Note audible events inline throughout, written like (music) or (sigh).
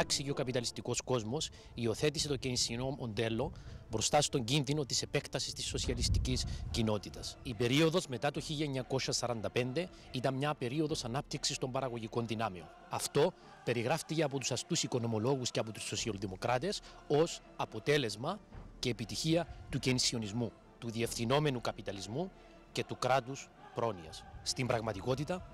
εντάξει ο καπιταλιστικός κόσμος υιοθέτησε το κενσινό μοντέλο μπροστά στον κίνδυνο της επέκτασης της σοσιαλιστικής κοινότητας. Η περίοδος μετά το 1945 ήταν μια περίοδος ανάπτυξης των παραγωγικών δυνάμεων. Αυτό περιγράφτηκε από τους αστούς οικονομολόγους και από τους σοσιαλδημοκράτες ως αποτέλεσμα και επιτυχία του κενσιονισμού, του διευθυνόμενου καπιταλισμού και του κράτους πρόνοιας. Στην πραγματικότητα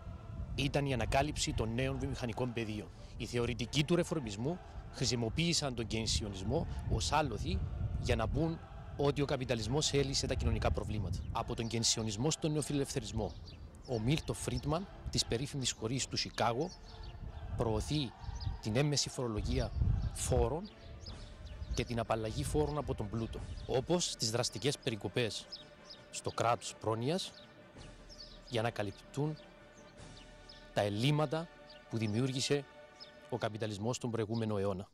ήταν η ανακάλυψη των νέων βιομηχανικών πεδίων. Οι θεωρητικοί του ρεφορμισμού χρησιμοποίησαν τον κενσιονισμό ως άλοθη για να πούν ότι ο καπιταλισμός έλυσε τα κοινωνικά προβλήματα. Από τον κενσιονισμό στον νεοφιλελευθερισμό. Ο Μίλτο Φρίντμαν της περίφημης χωρί του Σικάγο προωθεί την έμεση φορολογία φόρων και την απαλλαγή φόρων από τον πλούτο, όπως τις δραστικές περικοπές στο κράτος πρόνοιας για να καλυπτούν τα ελλείμματα που δημιούργησε ο καπιταλισμός τον προηγούμενο αιώνα.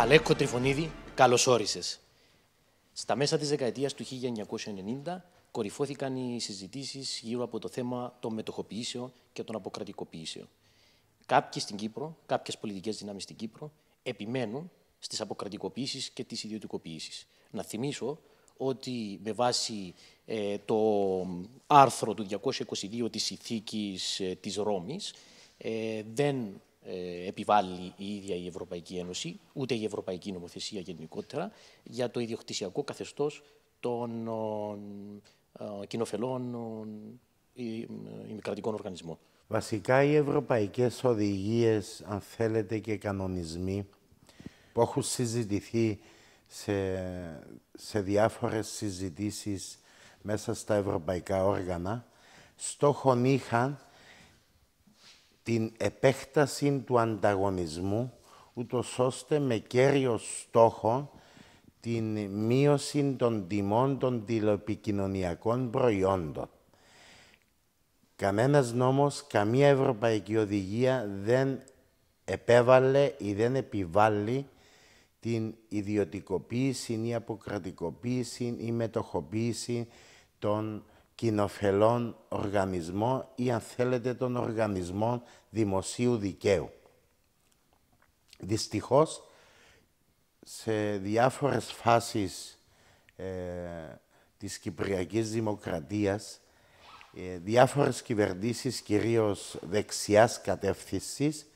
Αλέκο Τριφωνίδη, καλώς όρισες. Στα μέσα της δεκαετίας του 1990 κορυφώθηκαν οι συζητήσεις γύρω από το θέμα των μετοχοποιήσεων και των αποκρατικοποιήσεων. Κάποιοι στην Κύπρο, κάποιες πολιτικές δυνάμεις στην Κύπρο, επιμένουν στις αποκρατικοποιήσεις και τις ιδιωτικοποιήσεις. Να θυμίσω ότι με βάση ε, το άρθρο του 222 της Ηθίκης ε, της Ρώμης ε, δεν ε, επιβάλλει η ίδια η Ευρωπαϊκή Ένωση, ούτε η Ευρωπαϊκή Νομοθεσία γενικότερα, για το ιδιοκτησιακό καθεστώς των ε, ε, κοινοφελών κρατικών οργανισμών. Βασικά οι ευρωπαϊκές οδηγίες, αν θέλετε, και κανονισμοί που έχουν συζητηθεί σε, σε διάφορες συζητήσεις μέσα στα ευρωπαϊκά όργανα, στόχον είχαν την επέκταση του ανταγωνισμού, ούτως ώστε με κέριο στόχο την μείωση των τιμών των τηλεπικοινωνιακών προϊόντων. Κανένας νόμος, καμία ευρωπαϊκή οδηγία δεν επέβαλε ή δεν επιβάλλει την ιδιωτικοποίηση ή αποκρατικοποίηση ή μετοχοποίηση των κοινοφελών οργανισμών ή αν θέλετε των οργανισμών δημοσίου δικαίου. Δυστυχώς, σε διάφορες φάσεις ε, της Κυπριακής Δημοκρατίας, ε, διάφορες κυβερνήσεις, κυρίως δεξιάς κατεύθυνσης,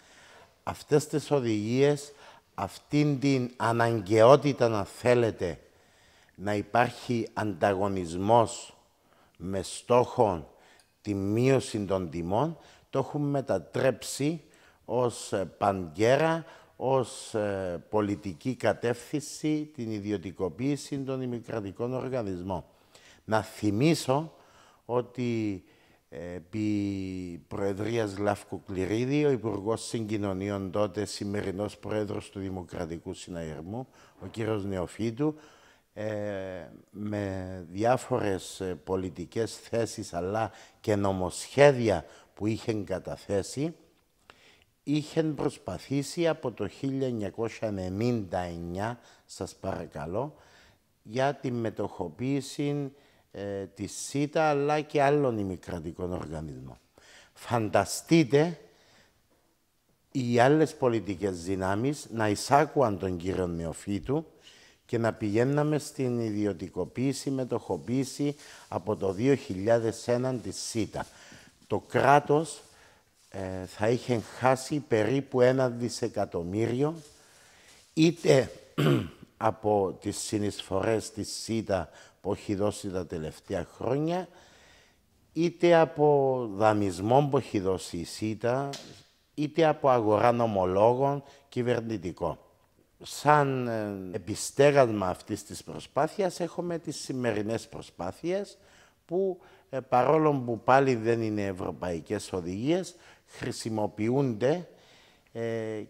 αυτές τις οδηγίες, αυτήν την αναγκαιότητα, να θέλετε, να υπάρχει ανταγωνισμός με στόχο τη μείωση των τιμών, το έχουν μετατρέψει ως ε, πανγέρα, ως ε, πολιτική κατεύθυνση την ιδιωτικοποίηση των ημικρατικών οργανισμών. Να θυμίσω ότι ε, επί Προεδρίας Λαύκου Κληρίδη, ο Υπουργός Συγκοινωνίων τότε, σημερινός Πρόεδρος του Δημοκρατικού Συναγερμού, ο κύριος Νεοφίτου, ε, με διάφορες ε, πολιτικές θέσεις αλλά και νομοσχέδια που είχαν καταθέσει, είχαν προσπαθήσει από το 1999, σας παρακαλώ, για τη μετοχοποίηση ε, της ΣΥΤΑ αλλά και άλλων ημικρατικών οργανισμών. Φανταστείτε οι άλλες πολιτικές δυνάμεις να εισάκουαν τον κύριο Νεοφύτου και να πηγαίναμε στην ιδιωτικοποίηση, μετοχοποίηση από το 2001 της ΣΥΤΑ. Το κράτος ε, θα είχε χάσει περίπου ένα δισεκατομμύριο είτε (clears throat) από τις συνεισφορές της ΣΥΤΑ που έχει δώσει τα τελευταία χρόνια είτε από δανεισμό που έχει δώσει η ΣΥΤΑ είτε από αγορά νομολόγων κυβερνητικών σαν επιστέγασμα αυτής της προσπάθειας έχουμε τις σημερινές προσπάθειες που ε, παρόλο που πάλι δεν είναι ευρωπαϊκές οδηγίες χρησιμοποιούνται ε,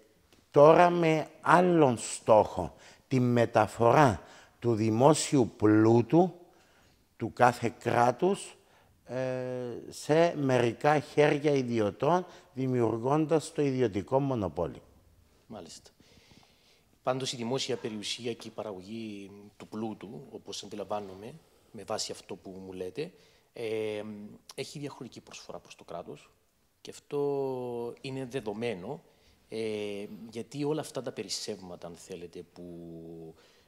τώρα με άλλον στόχο τη μεταφορά του δημόσιου πλούτου του κάθε κράτους ε, σε μερικά χέρια ιδιωτών δημιουργώντας το ιδιωτικό μονοπόλιο. Μάλιστα. Πάντως η δημόσια περιουσία και η παραγωγή του πλούτου, όπως αντιλαμβάνομαι, με βάση αυτό που μου λέτε, ε, έχει διαχρονική προσφορά προς το κράτος και αυτό είναι δεδομένο ε, γιατί όλα αυτά τα περισσεύματα, αν θέλετε, που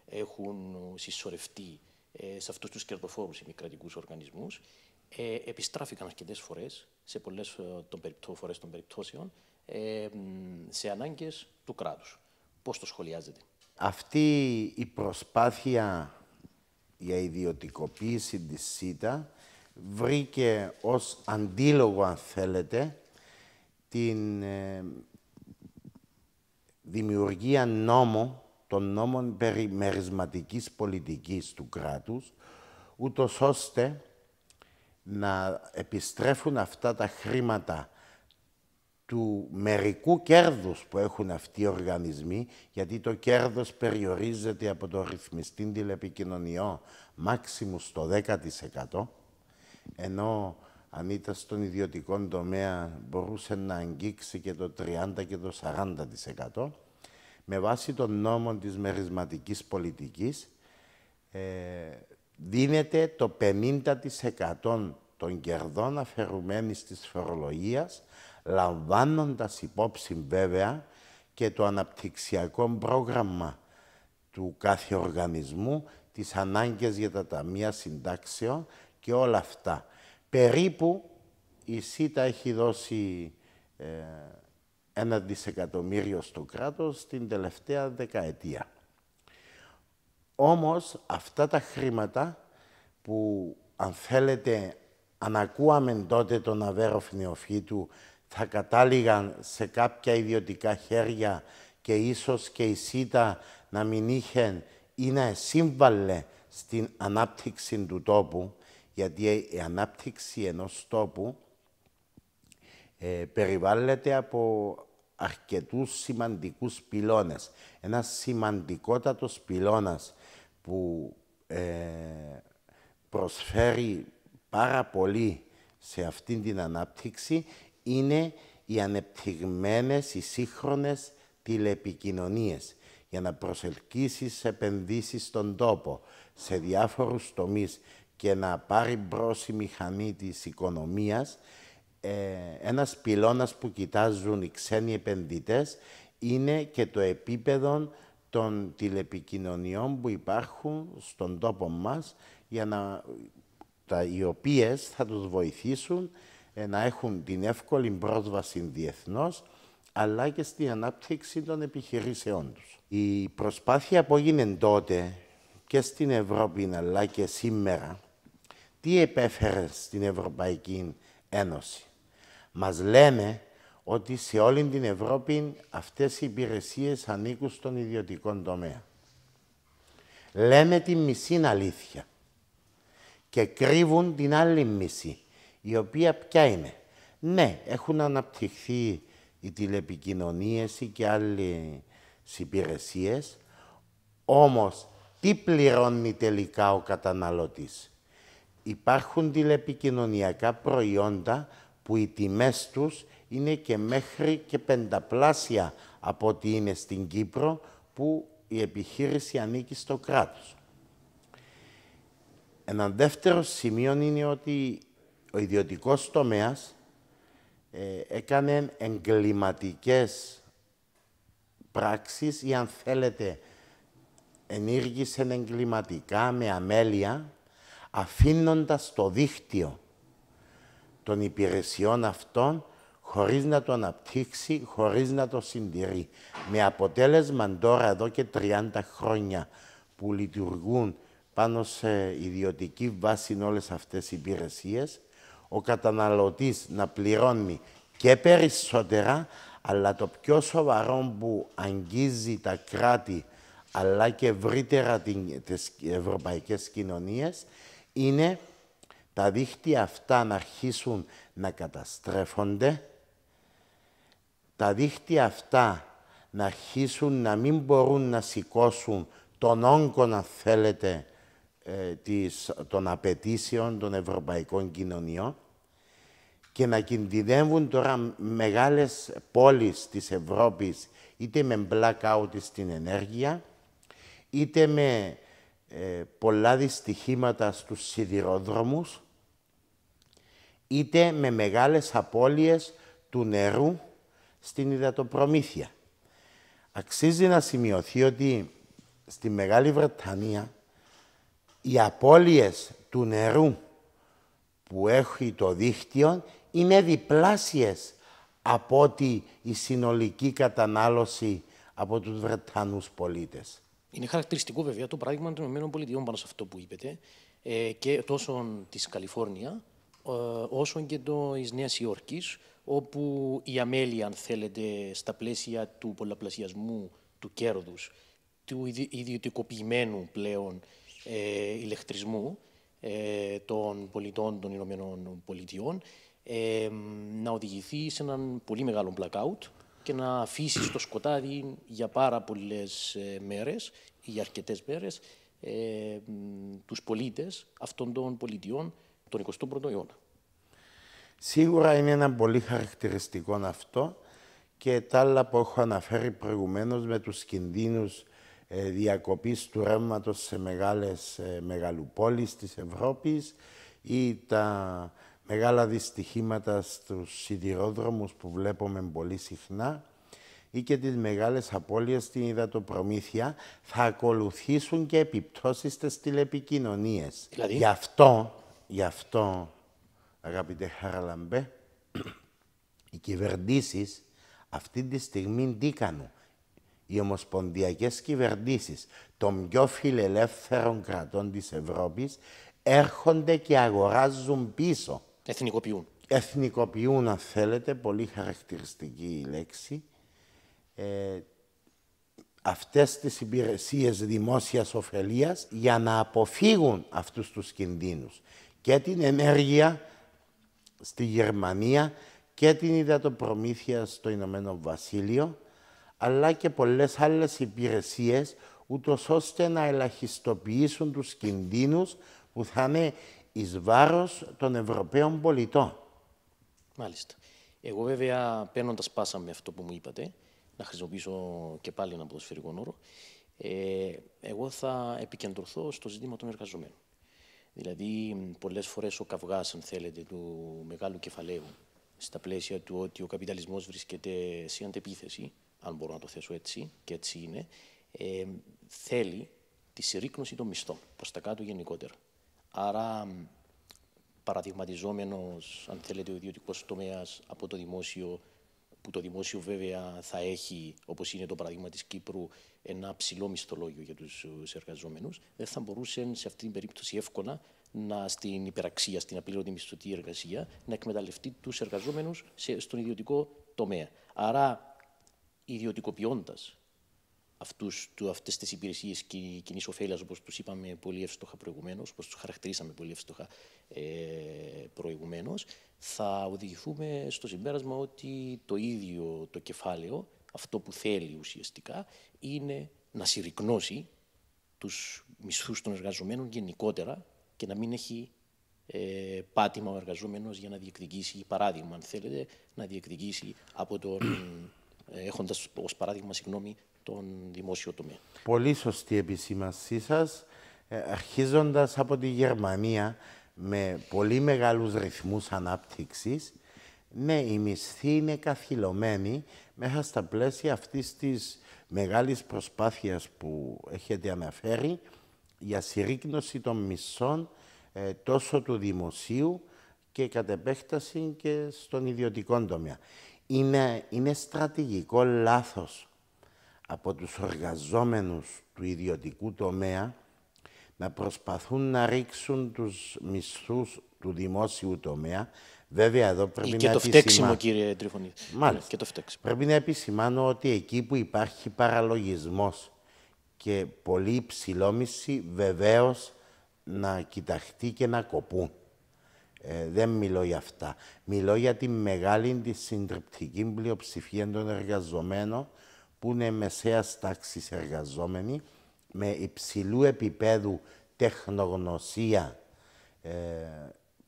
έχουν συσσωρευτεί ε, σε αυτούς τους κερδοφόρους ημικρατικούς οργανισμούς, επιστράφηκαν αρκετές φορές, σε πολλές των περιπτώσεων, σε ανάγκες του κράτους. Πώς το σχολιάζετε. Αυτή η προσπάθεια για ιδιωτικοποίηση της ΣΥΤΑ βρήκε ως αντίλογο, αν θέλετε, την ε, δημιουργία νόμου, των νόμων περί μερισματικής πολιτικής του κράτους, ούτως ώστε να επιστρέφουν αυτά τα χρήματα του μερικού κέρδους που έχουν αυτοί οι οργανισμοί, γιατί το κέρδος περιορίζεται από το ρυθμιστή τηλεπικοινωνιό μάξιμου στο 10%, ενώ αν ήταν στον ιδιωτικό τομέα μπορούσε να αγγίξει και το 30% και το 40%, με βάση των νόμων της μερισματικής πολιτικής, ε, δίνεται το 50% των κερδών αφαιρουμένης της φορολογίας λαμβάνοντας υπόψη βέβαια και το αναπτυξιακό πρόγραμμα του κάθε οργανισμού, τις ανάγκες για τα ταμεία συντάξεων και όλα αυτά. Περίπου η ΣΥΤΑ έχει δώσει ε, ένα δισεκατομμύριο στο κράτος την τελευταία δεκαετία. Όμως αυτά τα χρήματα που αν θέλετε ανακούαμε τότε τον Αβέροφ Νεοφύτου θα κατάληγαν σε κάποια ιδιωτικά χέρια και ίσως και η ΣΥΤΑ να μην είχε ή να σύμβαλε στην ανάπτυξη του τόπου, γιατί η να στην αναπτυξη ενός τόπου ε, περιβάλλεται από αρκετούς σημαντικούς πυλώνες. Ένας σημαντικότατος πυλώνας που ε, προσφέρει πάρα πολύ σε αυτήν την ανάπτυξη είναι οι ανεπτυγμένες, οι σύγχρονες τηλεπικοινωνίες για να προσελκύσεις επενδύσεις στον τόπο σε διάφορους τομείς και να πάρει μπρος η μηχανή της οικονομίας, ε, ένας πυλώνας που κοιτάζουν οι ξένοι επενδυτές είναι και το επίπεδο των τηλεπικοινωνιών που υπάρχουν στον τόπο μας, για να, τα, οι οποίες θα τους βοηθήσουν ε, να έχουν την εύκολη πρόσβαση διεθνώς, αλλά και στην ανάπτυξη των επιχειρήσεών τους. Η προσπάθεια που έγινε τότε και στην Ευρώπη, αλλά και σήμερα, τι επέφερε στην Ευρωπαϊκή Ένωση. Μας λένε ότι σε όλη την Ευρώπη αυτές οι υπηρεσίες ανήκουν στον ιδιωτικό τομέα. Λένε τη μισή αλήθεια και κρύβουν την άλλη μισή η οποία ποια είναι. Ναι, έχουν αναπτυχθεί οι τηλεπικοινωνίες ή και άλλες υπηρεσίες, όμως τι πληρώνει τελικά ο καταναλωτής. Υπάρχουν τηλεπικοινωνιακά προϊόντα που οι τιμές τους είναι και μέχρι και πενταπλάσια από ό,τι είναι στην Κύπρο που η επιχείρηση ανήκει στο κράτος. Ένα δεύτερο σημείο είναι ότι ο ιδιωτικός τομέας ε, έκανε εγκληματικές πράξεις ή αν θέλετε ενήργησε εγκληματικά με αμέλεια αφήνοντας το δίκτυο των υπηρεσιών αυτών χωρίς να το αναπτύξει, χωρίς να το συντηρεί. Με αποτέλεσμα τώρα εδώ και 30 χρόνια που λειτουργούν πάνω σε ιδιωτική βάση όλες αυτές οι υπηρεσίες, ο καταναλωτής να πληρώνει και περισσότερα, αλλά το πιο σοβαρό που αγγίζει τα κράτη, αλλά και ευρύτερα τις ευρωπαϊκές κοινωνίες, είναι τα δίχτυα αυτά να αρχίσουν να καταστρέφονται, τα δίχτυα αυτά να αρχίσουν να μην μπορούν να σηκώσουν τον όγκο, να θέλετε, ε, της, των απαιτήσεων των ευρωπαϊκών κοινωνιών και να κινδυνεύουν τώρα μεγάλες πόλεις της Ευρώπης είτε με blackout στην ενέργεια, είτε με ε, πολλά δυστυχήματα στους σιδηροδρόμους, είτε με μεγάλες απώλειες του νερού στην υδατοπρομήθεια. Αξίζει να σημειωθεί ότι στη Μεγάλη Βρετανία οι απώλειες του νερού που έχει το δίχτυο είναι διπλάσιες από ότι η συνολική κατανάλωση από τους Βρετανούς πολίτες. Είναι χαρακτηριστικό βέβαια το παράδειγμα των ΗΠΑ πάνω σε αυτό που είπετε ε, και τόσο της Καλιφόρνια ε, όσο και της Νέας Υόρκης όπου η αμέλεια, αν θέλετε, στα πλαίσια του πολλαπλασιασμού του κέρδους, του ιδιωτικοποιημένου πλέον ε, ηλεκτρισμού ε, των πολιτών των Ηνωμένων Πολιτειών, να οδηγηθεί σε έναν πολύ μεγάλο blackout και να αφήσει το σκοτάδι για πάρα πολλές ε, μέρες ή για αρκετές μέρες ε, τους πολίτες αυτών των πολιτιών τον 21ο αιώνα. Σίγουρα είναι ένα πολύ χαρακτηριστικό αυτό και τα άλλα που έχω αναφέρει προηγουμένως με τους κινδύνους ε, διακοπής του ρεύματος σε μεγάλες ε, μεγαλοπόλεις της Ευρώπης ή τα μεγάλα δυστυχήματα στους σιδηρόδρομους που βλέπουμε πολύ συχνά ή και τις μεγάλες απώλειες στην υδατοπρομήθεια θα ακολουθήσουν και επιπτώσεις στις τηλεπικοινωνίες. Δηλαδή? Γι' αυτό, γι αυτό αγαπητέ Χαραλαμπέ, οι κυβερνήσεις αυτή τη στιγμή τι κάνουν. Οι ομοσπονδιακές κυβερνήσεις των πιο φιλελεύθερων κρατών της Ευρώπης έρχονται και αγοράζουν πίσω Εθνικοποιούν. Εθνικοποιούν, αν θέλετε, πολύ χαρακτηριστική η λέξη. Ε, αυτές τις υπηρεσίες δημόσιας ωφελίας για να αποφύγουν αυτούς τους κινδύνους και την ενέργεια στη Γερμανία και την υδατοπρομήθεια στο Ηνωμένο Βασίλειο αλλά και πολλές άλλες υπηρεσίες ούτως ώστε να ελαχιστοποιήσουν τους κινδύνους που θα είναι εις βάρος των Ευρωπαίων πολιτών. Μάλιστα. Εγώ βέβαια παίρνοντας πάσα με αυτό που μου είπατε, να χρησιμοποιήσω και πάλι ένα ποδοσφαιρικό όρο, ε, εγώ θα επικεντρωθώ στο ζήτημα των εργαζομένων. Δηλαδή, πολλές φορές ο καυγάς, αν θέλετε, του μεγάλου κεφαλαίου στα πλαίσια του ότι ο καπιταλισμός βρίσκεται σε αντεπίθεση, αν μπορώ να το θέσω έτσι, και έτσι είναι, ε, θέλει τη συρρήκνωση των μισθών προς τα κάτω γενικότερα. Άρα, παραδειγματιζόμενος, αν θέλετε, ο ιδιωτικός τομέας από το δημόσιο, που το δημόσιο βέβαια θα έχει, όπως είναι το παράδειγμα της Κύπρου, ένα ψηλό μισθολόγιο για τους ε, εργαζόμενους, δεν θα μπορούσε σε αυτή την περίπτωση εύκολα να, στην υπεραξία, στην απλήρωτη μισθωτή εργασία, να εκμεταλλευτεί τους εργαζόμενους στον ιδιωτικό τομέα. Άρα, ιδιωτικοποιώντας αυτούς, του, αυτές τις υπηρεσίες κοινής ωφέλειας, όπως τους είπαμε πολύ εύστοχα προηγουμένως, όπως τους χαρακτηρίσαμε πολύ εύστοχα ε, προηγουμένως, θα οδηγηθούμε στο συμπέρασμα ότι το ίδιο το κεφάλαιο, αυτό που θέλει ουσιαστικά, είναι να συρρυκνώσει τους μισθούς των εργαζομένων γενικότερα και να μην έχει ε, πάτημα ο εργαζόμενος για να διεκδικήσει, παράδειγμα αν θέλετε, να διεκδικήσει από τον ε, έχοντας ως παράδειγμα, συγγνώμη, τον δημόσιο τομέα. Πολύ σωστή επισήμασή σας. Ε, αρχίζοντας από τη Γερμανία με πολύ μεγάλους ρυθμούς ανάπτυξης. ναι, η μισθή είναι καθυλωμένη μέσα στα πλαίσια αυτής της μεγάλης προσπάθειας που έχετε αναφέρει για συρρήκνωση των μισθών ε, τόσο του δημοσίου και κατ' επέκταση και στον ιδιωτικό τομέα. Είναι, είναι στρατηγικό λάθος από τους οργαζόμενους του ιδιωτικού τομέα να προσπαθούν να ρίξουν τους μισθούς του δημόσιου τομέα. Βέβαια, εδώ πρέπει ε, να και το φταίξιμο, κύριε Τριφωνή. Μάλιστα. Ε, πρέπει να επισημάνω ότι εκεί που υπάρχει παραλογισμός και πολύ υψηλόμιση, βεβαίως να κοιταχτεί και να κοπούν. Ε, δεν μιλώ για αυτά. Μιλώ για τη μεγάλη τη συντριπτική πλειοψηφία των εργαζομένων που είναι μεσαίας τάξης εργαζόμενοι με υψηλού επίπεδου τεχνογνωσία ε,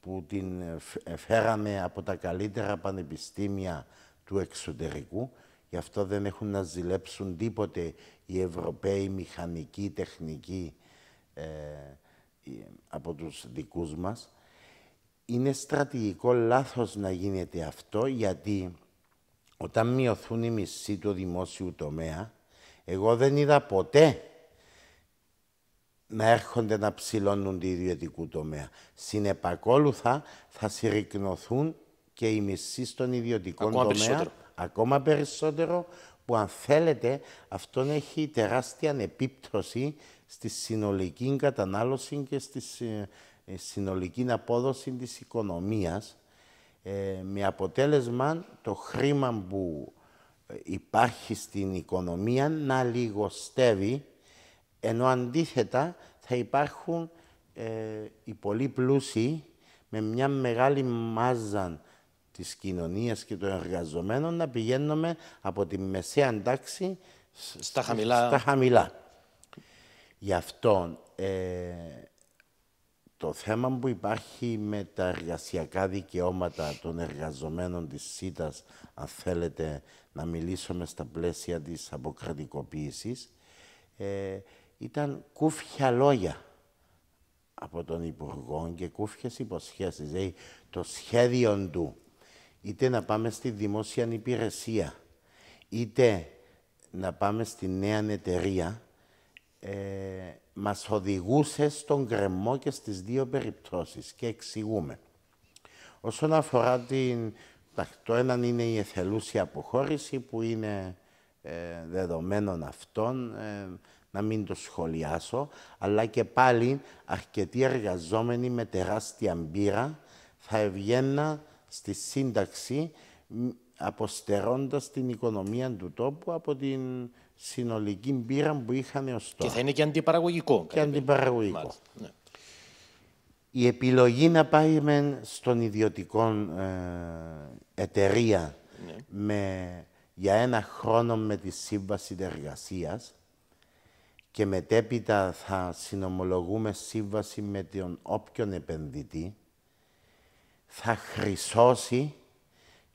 που την ε, φέραμε από τα καλύτερα πανεπιστήμια του εξωτερικού. Γι' αυτό δεν έχουν να ζηλέψουν τίποτε οι Ευρωπαίοι μηχανικοί, τεχνικοί ε, από τους δικούς μας. Είναι στρατηγικό λάθος να γίνεται αυτό, γιατί όταν μειωθούν οι μισοί του δημόσιου τομέα, εγώ δεν είδα ποτέ να έρχονται να ψηλώνουν τη ιδιωτικού τομέα. Συνεπακόλουθα θα συρρυκνωθούν και οι μισοί στον ιδιωτικό τομέα ακόμα περισσότερο, που αν θέλετε αυτόν έχει τεράστια επίπτωση στη συνολική κατανάλωση και στη ε, συνολική απόδοση της οικονομίας ε, με αποτέλεσμα το χρήμα που ε, υπάρχει στην οικονομία να λιγοστεύει, ενώ αντίθετα θα υπάρχουν ε, οι πολύ πλούσιοι με μια μεγάλη μάζα της κοινωνίας και των εργαζομένων να πηγαίνουμε από τη μεσαία τάξη στα χαμηλά. Στα χαμηλά. Γι' αυτό ε, το θέμα που υπάρχει με τα εργασιακά δικαιώματα των εργαζομένων της ΣΥΤΑΣ, αν θέλετε να μιλήσουμε στα πλαίσια της αποκρατικοποίησης, ε, ήταν κούφια λόγια από τον Υπουργό και κούφιες υποσχέσεις. Δηλαδή, το σχέδιο του, είτε να πάμε στη δημόσια υπηρεσία, είτε να πάμε στη νέα εταιρεία, ε, μας οδηγούσε στον κρεμό και στις δύο περιπτώσεις και εξηγούμε. Όσον αφορά την... Το ένα είναι η εθελούσια αποχώρηση που είναι ε, δεδομένων αυτών, ε, να μην το σχολιάσω, αλλά και πάλι αρκετοί εργαζόμενοι με τεράστια μπύρα θα ευγαίνα στη σύνταξη αποστερώντας την οικονομία του τόπου από την συνολική πείρα που είχαν ω τώρα. Και θα είναι και αντιπαραγωγικό. Και αντιπαραγωγικό. Ναι. Η επιλογή να πάει μεν στον ιδιωτικό ε, εταιρεία ναι. με, για ένα χρόνο με τη σύμβαση εργασίας και μετέπειτα θα συνομολογούμε σύμβαση με τον όποιον επενδυτή, θα χρυσώσει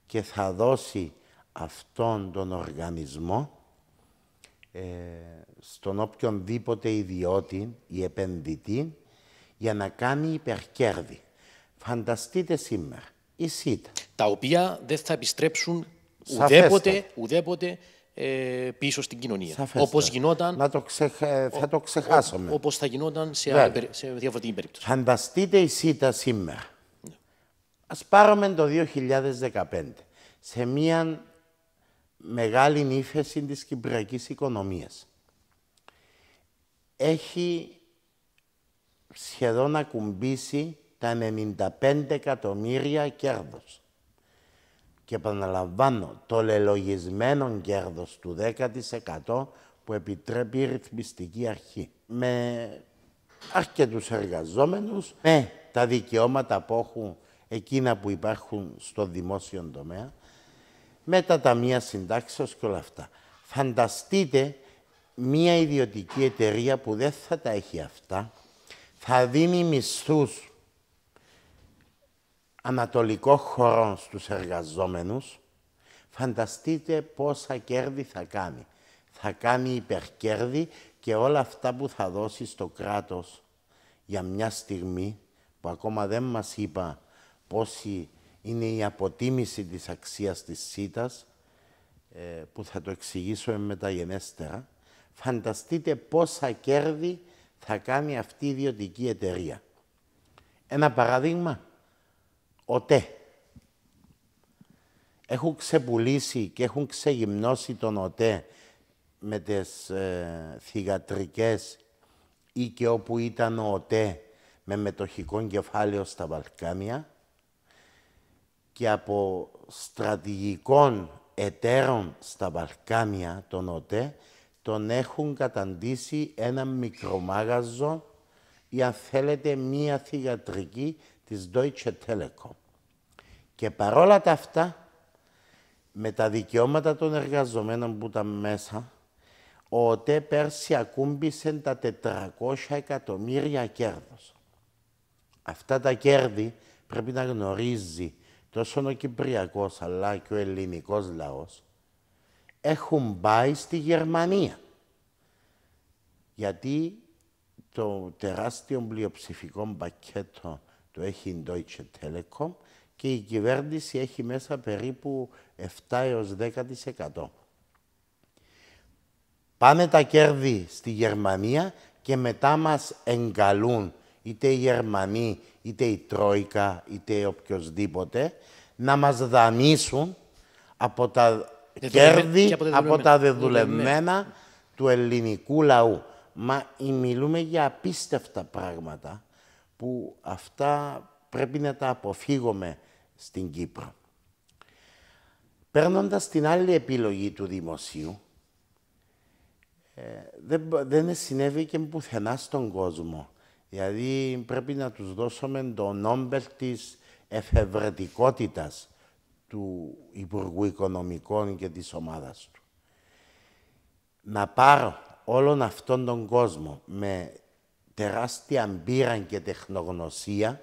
και θα δώσει αυτόν τον οργανισμό ε, στον οποιονδήποτε ιδιώτη ή επενδυτή για να κάνει υπερκέρδη. Φανταστείτε σήμερα, η ΣΥΤΑ. Τα οποία δεν θα επιστρέψουν ουδέποτε, ουδέποτε ε, πίσω στην κοινωνία. Σαφέστα. Όπως γινόταν... Ε, θα το ξεχάσουμε. Ό, όπως θα γινόταν σε, διαφορετική περίπτωση. Φανταστείτε η ΣΥΤΑ σήμερα. Ναι. Ας πάρουμε το 2015 σε μια μεγάλη ύφεση της κυπριακής οικονομίας. Έχει σχεδόν ακουμπήσει τα 95 εκατομμύρια κέρδος. Και επαναλαμβάνω, το λελογισμένο κέρδος του 10% που επιτρέπει η ρυθμιστική αρχή. Με αρκετούς εργαζόμενους, με τα δικαιώματα που έχουν εκείνα που υπάρχουν στο δημόσιο τομέα, με τα ταμεία συντάξεως και όλα αυτά. Φανταστείτε μία ιδιωτική εταιρεία που δεν θα τα έχει αυτά, θα δίνει μισθούς ανατολικό χωρό στους εργαζόμενους, φανταστείτε πόσα κέρδη θα κάνει. Θα κάνει υπερκέρδη και όλα αυτά που θα δώσει στο κράτος για μια στιγμή που ακόμα δεν μας είπα πόσοι είναι η αποτίμηση της αξίας της ΣΥΤΑς, ε, που θα το εξηγήσω μεταγενέστερα. Φανταστείτε πόσα κέρδη θα κάνει αυτή η ιδιωτική εταιρεία. Ένα παράδειγμα, ΟΤΕ. Έχουν ξεπουλήσει και έχουν ξεγυμνώσει τον ΟΤΕ με τις ε, ή και όπου ήταν ο ΟΤΕ με μετοχικό κεφάλαιο στα Βαλκάνια και από στρατηγικών εταίρων στα Βαλκάνια, τον ΟΤΕ, τον έχουν καταντήσει ένα μικρομάγαζο ή αν θέλετε μία θηγατρική της Deutsche Telekom. Και παρόλα τα αυτά, με τα δικαιώματα των εργαζομένων που ήταν μέσα, ο ΟΤΕ πέρσι ακούμπησε τα 400 εκατομμύρια κέρδος. Αυτά τα κέρδη πρέπει να γνωρίζει τόσο ο Κυπριακός αλλά και ο ελληνικός λαός έχουν πάει στη Γερμανία. Γιατί το τεράστιο πλειοψηφικό πακέτο το έχει η Deutsche Telekom και η κυβέρνηση έχει μέσα περίπου 7 έως 10%. Πάνε τα κέρδη στη Γερμανία και μετά μας εγκαλούν είτε οι Γερμανοί, είτε η Τρόικα, είτε οποιοδήποτε, να μας δανείσουν από τα κέρδη, από, τα από δεδουλευμένα ναι. του ελληνικού λαού. Μα μιλούμε για απίστευτα πράγματα που αυτά πρέπει να τα αποφύγουμε στην Κύπρο. Παίρνοντας την άλλη επιλογή του δημοσίου, ε, δεν, δεν συνέβη και πουθενά στον κόσμο Δηλαδή πρέπει να τους δώσουμε το νόμπελ της εφευρετικότητας του Υπουργού Οικονομικών και της ομάδας του. Να πάρω όλον αυτόν τον κόσμο με τεράστια μπύρα και τεχνογνωσία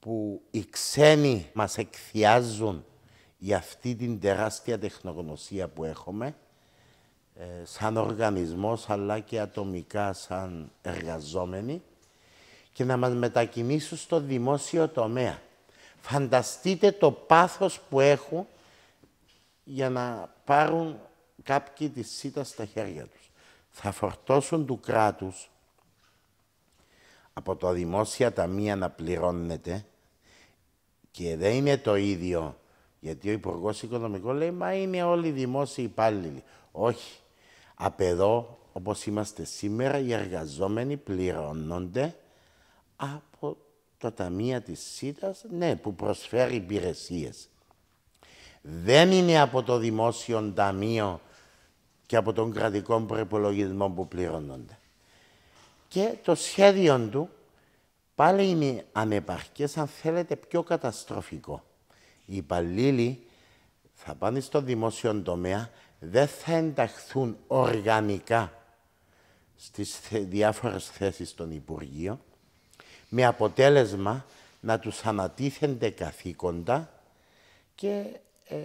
που οι ξένοι μας εκθιάζουν για αυτή την τεράστια τεχνογνωσία που έχουμε ε, σαν οργανισμός αλλά και ατομικά σαν εργαζόμενοι και να μας μετακινήσουν στο δημόσιο τομέα. Φανταστείτε το πάθος που έχουν για να πάρουν κάποιοι τη σίτα στα χέρια τους. Θα φορτώσουν του κράτους από το δημόσια ταμεία να πληρώνεται και δεν είναι το ίδιο γιατί ο Υπουργός Οικονομικών λέει, μα είναι όλοι δημόσιοι υπάλληλοι. Όχι. Απ' εδώ, όπως είμαστε σήμερα, οι εργαζόμενοι πληρώνονται από το Ταμείο της ΣΥΤΑ, ναι, που προσφέρει υπηρεσίες. Δεν είναι από το Δημόσιο Ταμείο και από τον κρατικό προπολογισμό που πληρώνονται. Και το σχέδιο του πάλι είναι ανεπαρκές, αν θέλετε, πιο καταστροφικό. Οι υπαλλήλοι θα πάνε στο δημόσιο τομέα δεν θα ενταχθούν οργανικά στις διάφορες θέσεις των Υπουργείων, με αποτέλεσμα να τους ανατίθενται καθήκοντα και ε,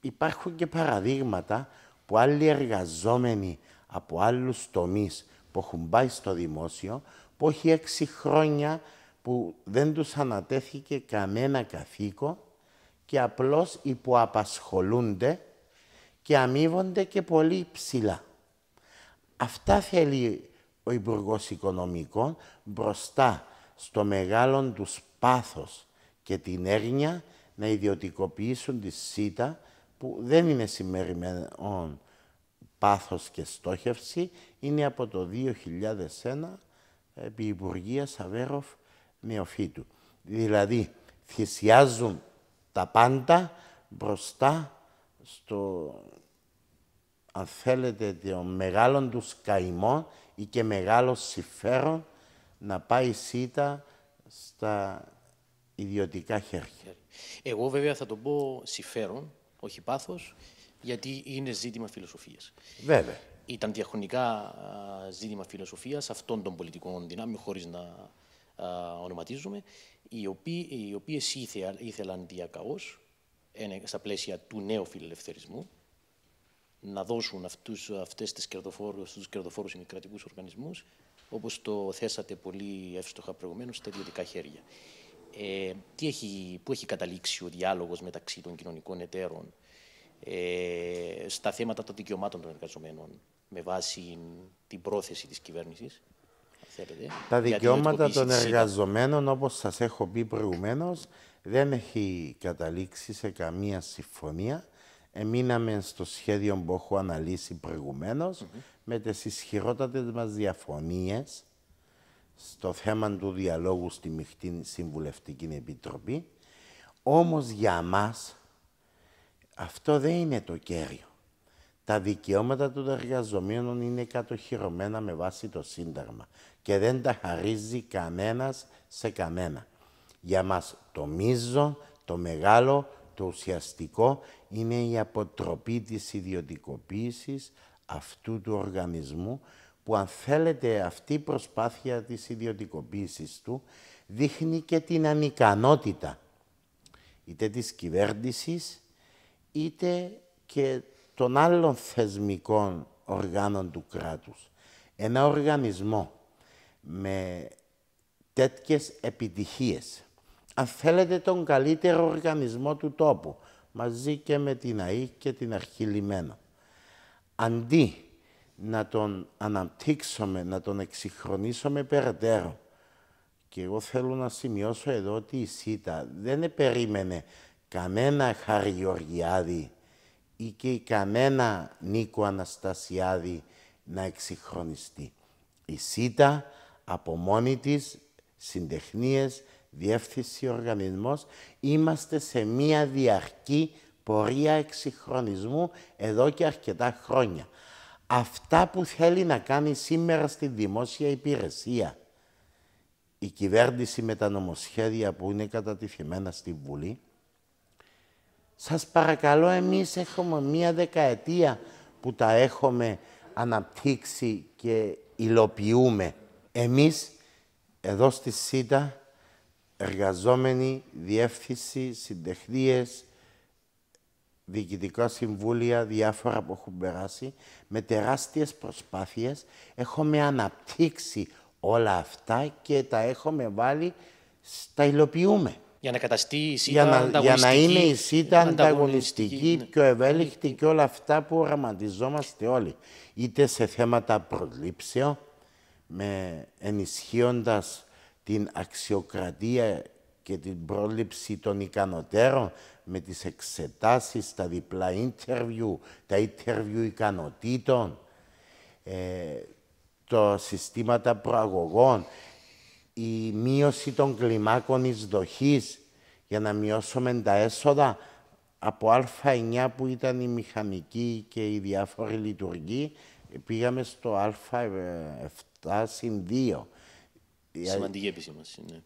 υπάρχουν και παραδείγματα που άλλοι εργαζόμενοι από άλλους τομείς που έχουν πάει στο δημόσιο, που έχει έξι χρόνια που δεν τους ανατέθηκε κανένα καθήκον και απλώς υποαπασχολούνται και αμείβονται και πολύ ψηλά. Αυτά θέλει ο Υπουργός Οικονομικών μπροστά στο μεγάλο τους πάθος και την έρνοια να ιδιωτικοποιήσουν τη ΣΥΤΑ που δεν είναι σημερινό πάθος και στόχευση, είναι από το 2001 επί Υπουργεία Σαβέροφ Νεοφύτου. Δηλαδή θυσιάζουν τα πάντα μπροστά στο, αν θέλετε, το μεγάλο τους καημό ή και μεγάλο συμφέρον να πάει σίτα στα ιδιωτικά χέρια. Εγώ βέβαια θα το πω συμφέρον, όχι πάθος, γιατί είναι ζήτημα φιλοσοφίας. Βέβαια. Ήταν διαχρονικά ζήτημα φιλοσοφίας αυτών των πολιτικών δυνάμεων, χωρίς να ονοματίζουμε, οι, οποίες ήθελαν διακαώς στα πλαίσια του νέου φιλελευθερισμού, να δώσουν αυτούς, αυτές τις κερδοφόρους, τους κερδοφόρους ημικρατικούς οργανισμούς, όπως το θέσατε πολύ εύστοχα προηγουμένως, στα ιδιωτικά χέρια. Ε, τι έχει, πού έχει καταλήξει ο διάλογος μεταξύ των κοινωνικών εταίρων ε, στα θέματα των δικαιωμάτων των εργαζομένων με βάση την πρόθεση της κυβέρνησης. Θέλετε, Τα δικαιώματα των εργαζομένων, όπως σας έχω πει προηγουμένως, δεν έχει καταλήξει σε καμία συμφωνία. Εμείναμε στο σχέδιο που έχω αναλύσει προηγουμένως με τις ισχυρότατες μας διαφωνίες στο θέμα του διαλόγου στη Μυχτή Συμβουλευτική Επιτροπή. Όμως για μας αυτό δεν είναι το κέριο. Τα δικαιώματα των εργαζομένων είναι κατοχυρωμένα με βάση το Σύνταγμα και δεν τα χαρίζει κανένας σε κανένα. Για μας το μίζο, το μεγάλο, το ουσιαστικό είναι η αποτροπή της ιδιωτικοποίησης αυτού του οργανισμού που αν θέλετε αυτή η προσπάθεια της ιδιωτικοποίησης του δείχνει και την ανικανότητα είτε της κυβέρνησης είτε και των άλλων θεσμικών οργάνων του κράτους. Ένα οργανισμό με τέτοιες επιτυχίες αν θέλετε, τον καλύτερο οργανισμό του τόπου, μαζί και με την ΑΕ και την αρχή λιμένα. Αντί να τον αναπτύξουμε, να τον εξυγχρονίσουμε περαιτέρω, και εγώ θέλω να σημειώσω εδώ ότι η ΣΥΤΑ δεν περίμενε κανένα Γεωργιάδη ή και κανένα Νίκο Αναστασιάδη να εξυγχρονιστεί. Η ΣΥΤΑ από μόνη της συντεχνίες, διεύθυνση, οργανισμός, είμαστε σε μία διαρκή πορεία εξυγχρονισμού εδώ και αρκετά χρόνια. Αυτά που θέλει να κάνει σήμερα στη δημόσια υπηρεσία η κυβέρνηση με τα νομοσχέδια που είναι κατατυχημένα στη Βουλή, σας παρακαλώ, εμείς έχουμε μία δεκαετία που τα έχουμε αναπτύξει και υλοποιούμε. Εμείς εδώ στη ΣΥΤΑ εργαζόμενοι, διεύθυνση, συντεχνίες, διοικητικά συμβούλια, διάφορα που έχουν περάσει, με τεράστιες προσπάθειες έχουμε αναπτύξει όλα αυτά και τα έχουμε βάλει, στα υλοποιούμε. Για να καταστεί η ΣΥΤΑ για είναι η ΣΥΤΑ ανταγωνιστική, ναι. πιο ευέλικτη και όλα αυτά που οραματιζόμαστε όλοι. Είτε σε θέματα προλήψεων, με ενισχύοντας την αξιοκρατία και την πρόληψη των ικανοτέρων με τις εξετάσεις, τα διπλά interview, τα interview ικανοτήτων, ε, τα συστήματα προαγωγών, η μείωση των κλιμάκων εισδοχής για να μειώσουμε τα έσοδα από Α9 που ήταν η μηχανική και η διάφορη λειτουργοί, πήγαμε στο Α7 συν 2 Σημαντική επισήμαση, ναι.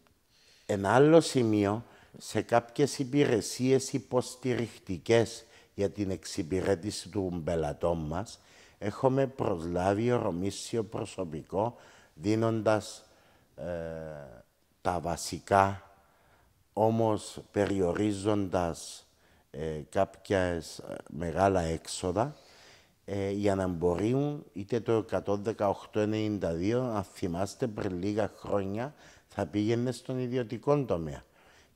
Ένα άλλο σημείο, σε κάποιες υπηρεσίες υποστηριχτικές για την εξυπηρέτηση του πελατών μας, έχουμε προσλάβει ορομήσιο προσωπικό, δίνοντας ε, τα βασικά, όμως περιορίζοντας ε, ε, μεγάλα έξοδα, ε, για να μπορούν είτε το 118-92, αν θυμάστε πριν λίγα χρόνια, θα πήγαινε στον ιδιωτικό τομέα.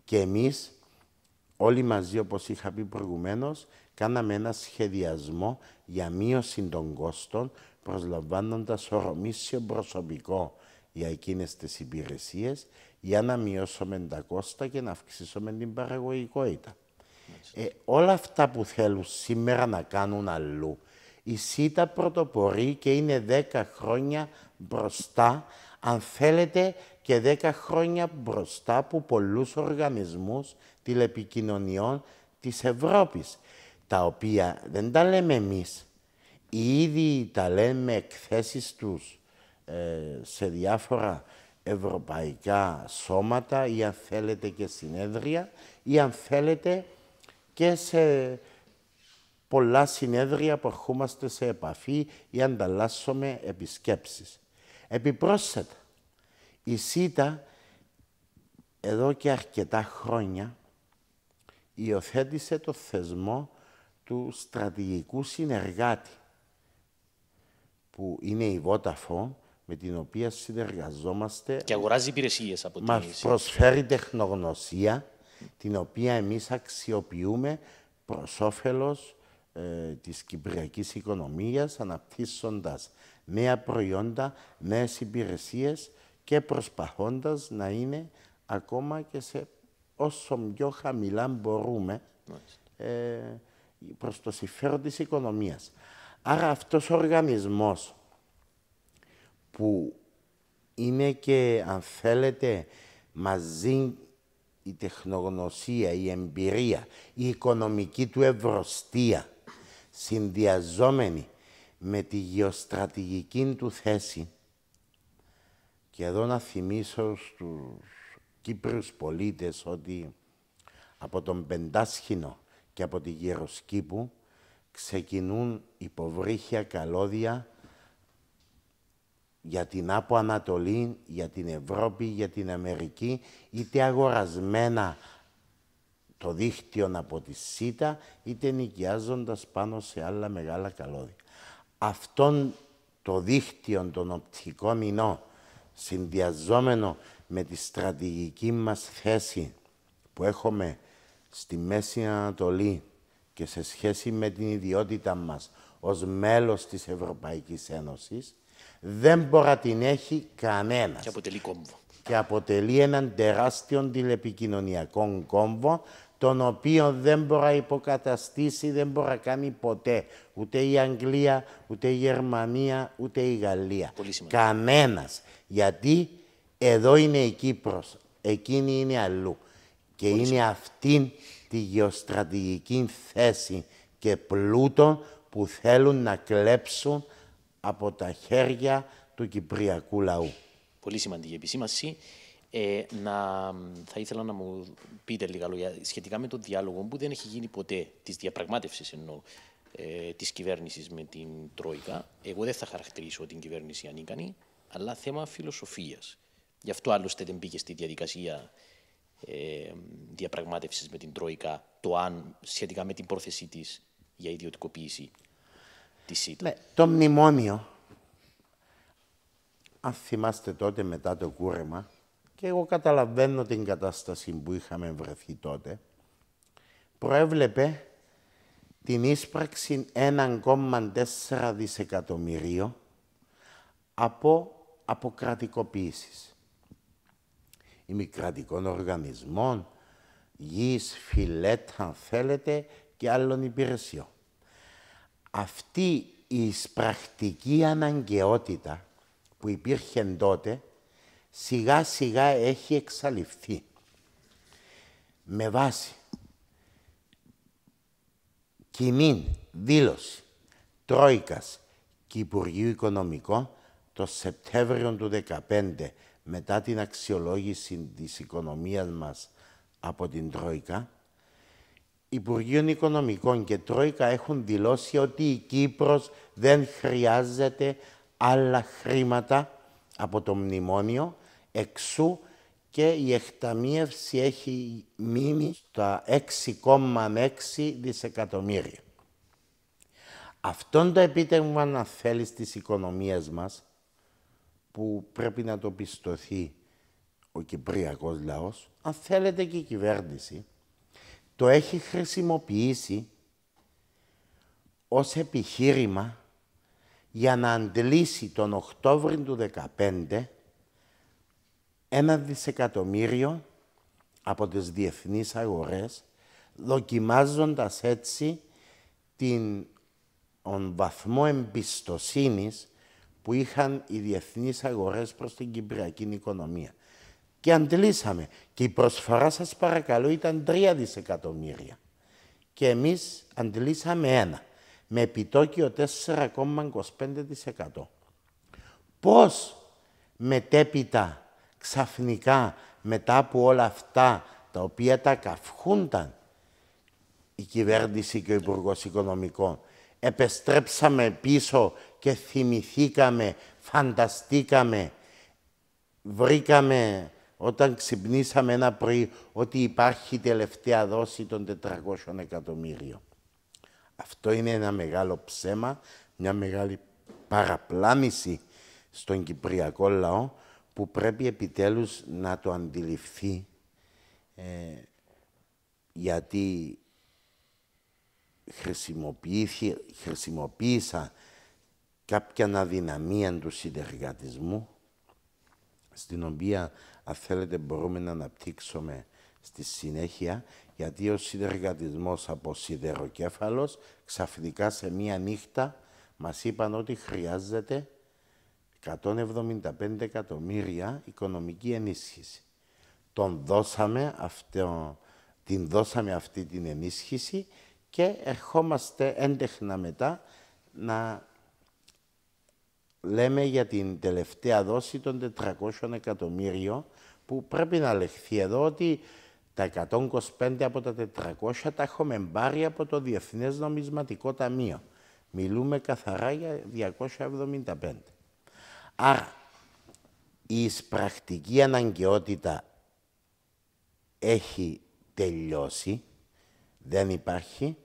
Και εμείς όλοι μαζί, όπως είχα πει προηγουμένως, κάναμε ένα σχεδιασμό για μείωση των κόστων, προσλαμβάνοντας ορομήσιο προσωπικό για εκείνες τις υπηρεσίες, για να μειώσουμε τα κόστα και να αυξήσουμε την παραγωγικότητα. Ε, όλα αυτά που θέλουν σήμερα να κάνουν αλλού, η ΣΥΤΑ πρωτοπορεί και είναι 10 χρόνια μπροστά, αν θέλετε και 10 χρόνια μπροστά από πολλούς οργανισμούς τηλεπικοινωνιών της Ευρώπης, τα οποία δεν τα λέμε εμείς. Ήδη τα λέμε εκθέσεις τους ε, σε διάφορα ευρωπαϊκά σώματα ή αν θέλετε και συνέδρια ή αν θέλετε και σε πολλά συνέδρια που ερχόμαστε σε επαφή ή ανταλλάσσουμε επισκέψεις. Επιπρόσθετα, η ΣΥΤΑ εδώ και αρκετά χρόνια υιοθέτησε το θεσμό του στρατηγικού συνεργάτη που είναι η Βόταφο, με την οποία συνεργαζόμαστε. Και αγοράζει υπηρεσίες από την Μας προσφέρει τεχνογνωσία την οποία εμείς αξιοποιούμε προς όφελος ε, της κυπριακής οικονομίας αναπτύσσοντας νέα προϊόντα, νέες υπηρεσίες και προσπαθώντας να είναι ακόμα και σε όσο πιο χαμηλά μπορούμε ε, προς το συμφέρον της οικονομίας. Άρα αυτός ο οργανισμός που είναι και αν θέλετε μαζί η τεχνογνωσία, η εμπειρία, η οικονομική του ευρωστία συνδυαζόμενη με τη γεωστρατηγική του θέση και εδώ να θυμίσω στους Κύπρους πολίτες ότι από τον Πεντάσχηνο και από τη Γεροσκήπου ξεκινούν υποβρύχια καλώδια για την Άπο για την Ευρώπη, για την Αμερική, είτε αγορασμένα το δίχτυο από τη ΣΥΤΑ, είτε νοικιάζοντας πάνω σε άλλα μεγάλα καλώδια. Αυτόν το δίχτυο τον οπτικό μηνό, συνδυαζόμενο με τη στρατηγική μας θέση που έχουμε στη Μέση Ανατολή και σε σχέση με την ιδιότητα μας ως μέλος της Ευρωπαϊκής Ένωσης, δεν μπορεί να την έχει κανένας. Και αποτελεί κόμβο. Και αποτελεί έναν τεράστιο τηλεπικοινωνιακό κόμβο τον οποίο δεν μπορεί να υποκαταστήσει, δεν μπορεί να κάνει ποτέ. Ούτε η Αγγλία, ούτε η Γερμανία, ούτε η Γαλλία. Κανένας. Γιατί εδώ είναι η Κύπρος, εκείνη είναι αλλού. Και είναι αυτή τη γεωστρατηγική θέση και πλούτο που θέλουν να κλέψουν από τα χέρια του Κυπριακού λαού. Πολύ σημαντική επισήμαση. Ε, να, θα ήθελα να μου πείτε λίγα λόγια σχετικά με τον διάλογο που δεν έχει γίνει ποτέ, της διαπραγμάτευσης εννοώ, ε, της κυβέρνησης με την Τρόικα. Εγώ δεν θα χαρακτηρίσω την κυβέρνηση ανίκανη, αλλά θέμα φιλοσοφίας. Γι' αυτό άλλωστε δεν μπήκε στη διαδικασία ε, διαπραγμάτευσης με την Τρόικα το αν σχετικά με την πρόθεσή της για ιδιωτικοποίηση της ΣΥΤΑ. Ναι, το μνημόνιο. Αν θυμάστε τότε μετά το κούρεμα, και εγώ καταλαβαίνω την κατάσταση που είχαμε βρεθεί τότε. Προέβλεπε την ίσπραξη 1,4 δισεκατομμυρίων από αποκρατικοποίησης Ημικρατικών οργανισμών, γης, φιλέτ, αν θέλετε, και άλλων υπηρεσιών. Αυτή η εισπρακτική αναγκαιότητα που υπήρχε τότε σιγά σιγά έχει εξαλειφθεί. Με βάση κοινή δήλωση Τρόικας και Υπουργείου Οικονομικών το Σεπτέμβριο του 2015 μετά την αξιολόγηση της οικονομίας μας από την Τρόικα, Υπουργείων Οικονομικών και Τρόικα έχουν δηλώσει ότι η Κύπρος δεν χρειάζεται άλλα χρήματα από το μνημόνιο, εξού και η εκταμίευση έχει μείνει στα 6,6 δισεκατομμύρια. Αυτόν το επίτευγμα να θέλει στις οικονομίες μας, που πρέπει να το πιστωθεί ο Κυπριακός λαός, αν θέλετε και η κυβέρνηση, το έχει χρησιμοποιήσει ως επιχείρημα για να αντλήσει τον Οκτώβριο του 2015 ένα δισεκατομμύριο από τις διεθνείς αγορές, δοκιμάζοντας έτσι την, τον βαθμό εμπιστοσύνης που είχαν οι διεθνείς αγορές προς την κυπριακή οικονομία. Και αντλήσαμε. Και η προσφορά σας παρακαλώ ήταν 3 δισεκατομμύρια. Και εμείς αντλήσαμε ένα με επιτόκιο 4,25%. Πώς μετέπειτα ξαφνικά μετά από όλα αυτά τα οποία τα καυχούνταν η κυβέρνηση και ο υπουργός Οικονομικών. Επεστρέψαμε πίσω και θυμηθήκαμε, φανταστήκαμε, βρήκαμε όταν ξυπνήσαμε ένα πρωί ότι υπάρχει η τελευταία δόση των 400 εκατομμύριων. Αυτό είναι ένα μεγάλο ψέμα, μια μεγάλη παραπλάνηση στον κυπριακό λαό που πρέπει επιτέλους να το αντιληφθεί ε, γιατί χρησιμοποίησα κάποια αναδυναμία του συνεργατισμού στην οποία, αν θέλετε, μπορούμε να αναπτύξουμε στη συνέχεια, γιατί ο σιδεργατισμός από σιδεροκέφαλος ξαφνικά σε μία νύχτα μας είπαν ότι χρειάζεται 175 εκατομμύρια οικονομική ενίσχυση. Τον δώσαμε αυτό, την δώσαμε αυτή την ενίσχυση και ερχόμαστε έντεχνα μετά να λέμε για την τελευταία δόση των 400 εκατομμύριων που πρέπει να λεχθεί εδώ ότι τα 125 από τα 400 τα έχουμε πάρει από το Διεθνές Νομισματικό Ταμείο. Μιλούμε καθαρά για 275. Άρα, η εισπρακτική αναγκαιότητα έχει τελειώσει, δεν υπάρχει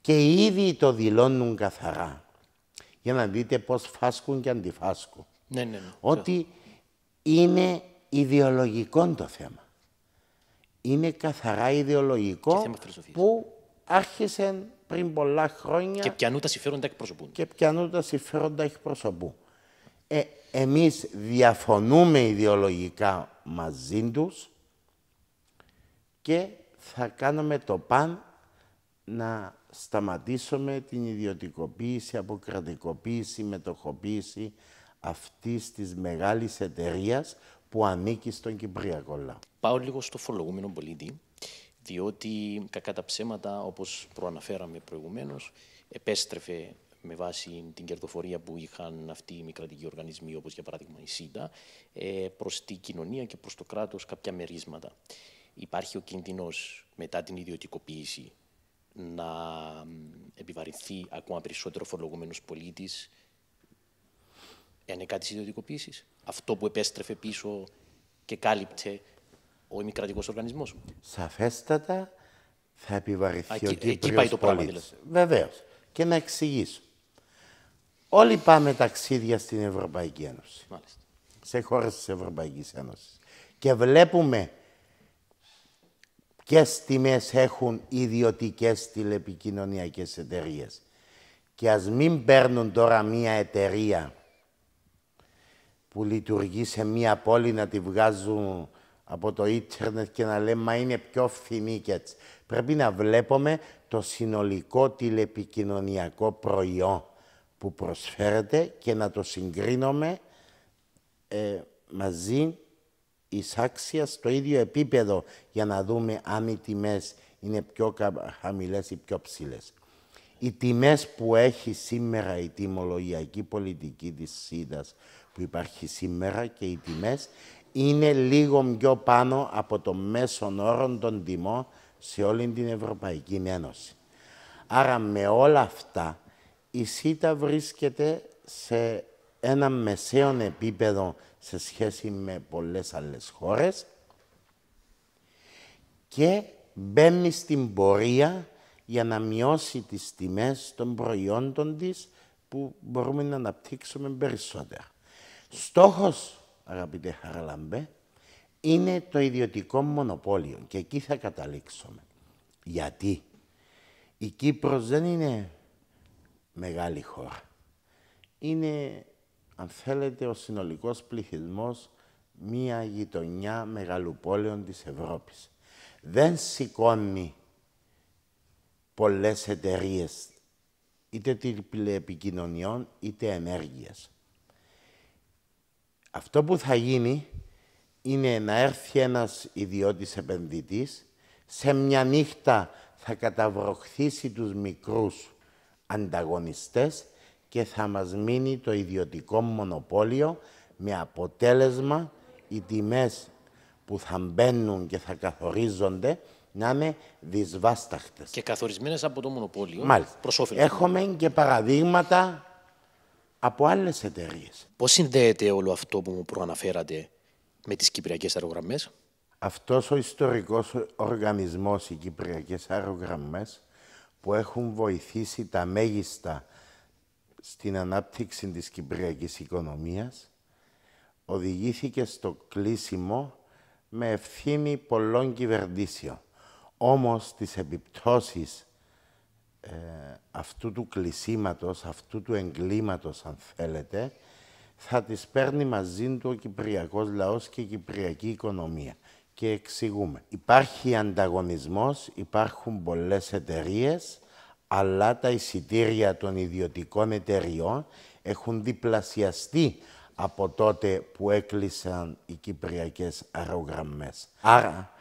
και ήδη το δηλώνουν καθαρά. Για να δείτε πώς φάσκουν και αντιφάσκουν. Ναι, ναι, ναι. Ότι είναι ιδεολογικό το θέμα είναι καθαρά ιδεολογικό που άρχισε πριν πολλά χρόνια. Και πιανού τα συμφέροντα εκπροσωπούν. Και πιανού τα συμφέροντα εκπροσωπούν. Ε, εμείς διαφωνούμε ιδεολογικά μαζί τους και θα κάνουμε το παν να σταματήσουμε την ιδιωτικοποίηση, αποκρατικοποίηση, μετοχοποίηση αυτής της μεγάλης εταιρείας που ανήκει στον Κυπριακό λαό. Πάω λίγο στο φορολογούμενο πολίτη, διότι κακά τα ψέματα, όπως προαναφέραμε προηγουμένως, επέστρεφε με βάση την κερδοφορία που είχαν αυτοί οι μικρατικοί οργανισμοί, όπως για παράδειγμα η ΣΥΝΤΑ, ε, προς την κοινωνία και προς το κράτος κάποια μερίσματα. Υπάρχει ο κίνδυνος μετά την ιδιωτικοποίηση να επιβαρυνθεί ακόμα περισσότερο φορολογούμενος πολίτης κάτι της ιδιωτικοποίησης. Αυτό που επέστρεφε πίσω και κάλυπτε ο ημικρατικός οργανισμός. Σαφέστατα θα επιβαρυνθεί ο Κύπριος Εκεί πάει το δηλαδή. Βεβαίως. Και να εξηγήσω. Όλοι πάμε ταξίδια στην Ευρωπαϊκή Ένωση. Μάλιστα. Σε χώρες της Ευρωπαϊκής Ένωσης. Και βλέπουμε ποιες τιμές έχουν ιδιωτικές τηλεπικοινωνιακές εταιρείες. Και ας μην παίρνουν τώρα μία εταιρεία που λειτουργεί σε μία πόλη να τη βγάζουν από το ίντερνετ και να λέμε «Μα είναι πιο φθηνή και έτσι». Πρέπει να βλέπουμε το συνολικό τηλεπικοινωνιακό προϊόν που προσφέρεται και να το συγκρίνουμε ε, μαζί εις άξιας στο ίδιο επίπεδο για να δούμε αν οι τιμές είναι πιο χαμηλές ή πιο ψηλές. Οι τιμές που έχει σήμερα η τιμολογιακή πολιτική της ΣΥΔΑΣ που υπάρχει σήμερα και οι τιμές είναι λίγο πιο πάνω από το μέσο όρο των τιμών σε όλη την Ευρωπαϊκή Ένωση. Άρα με όλα αυτά η ΣΥΤΑ βρίσκεται σε ένα μεσαίο επίπεδο σε σχέση με πολλές άλλες χώρες και μπαίνει στην πορεία για να μειώσει τις τιμές των προϊόντων της που μπορούμε να αναπτύξουμε περισσότερα. Στόχος αγαπητέ Χαραλαμπέ, είναι το ιδιωτικό μονοπόλιο. Και εκεί θα καταλήξουμε. Γιατί η Κύπρος δεν είναι μεγάλη χώρα. Είναι, αν θέλετε, ο συνολικός πληθυσμός μία γειτονιά μεγάλου πόλεων της Ευρώπης. Δεν σηκώνει πολλές εταιρείες είτε τηλεπικοινωνιών είτε ενέργειας. Αυτό που θα γίνει είναι να έρθει ένας ιδιώτης επενδυτής, σε μια νύχτα θα καταβροχθήσει τους μικρούς ανταγωνιστές και θα μας μείνει το ιδιωτικό μονοπόλιο με αποτέλεσμα οι τιμές που θα μπαίνουν και θα καθορίζονται να είναι δυσβάσταχτες. Και καθορισμένες από το μονοπόλιο. Μάλιστα. Έχουμε και παραδείγματα από άλλες εταιρείες. Πώς συνδέεται όλο αυτό που μου προαναφέρατε με τις Κυπριακές Αερογραμμές? Αυτός ο ιστορικός οργανισμός, οι Κυπριακές Αερογραμμές, που έχουν βοηθήσει τα μέγιστα στην ανάπτυξη της κυπριακής οικονομίας, οδηγήθηκε στο κλείσιμο με ευθύνη πολλών κυβερνήσεων. Όμως τις επιπτώσεις ε, αυτού του κλεισίματος, αυτού του εγκλήματος, αν θέλετε, θα τις παίρνει μαζί του ο Κυπριακός λαός και η Κυπριακή οικονομία. Και εξηγούμε. Υπάρχει ανταγωνισμός, υπάρχουν πολλές εταιρείες, αλλά τα εισιτήρια των ιδιωτικών εταιριών έχουν διπλασιαστεί από τότε που έκλεισαν οι Κυπριακές αερογραμμές. Άρα,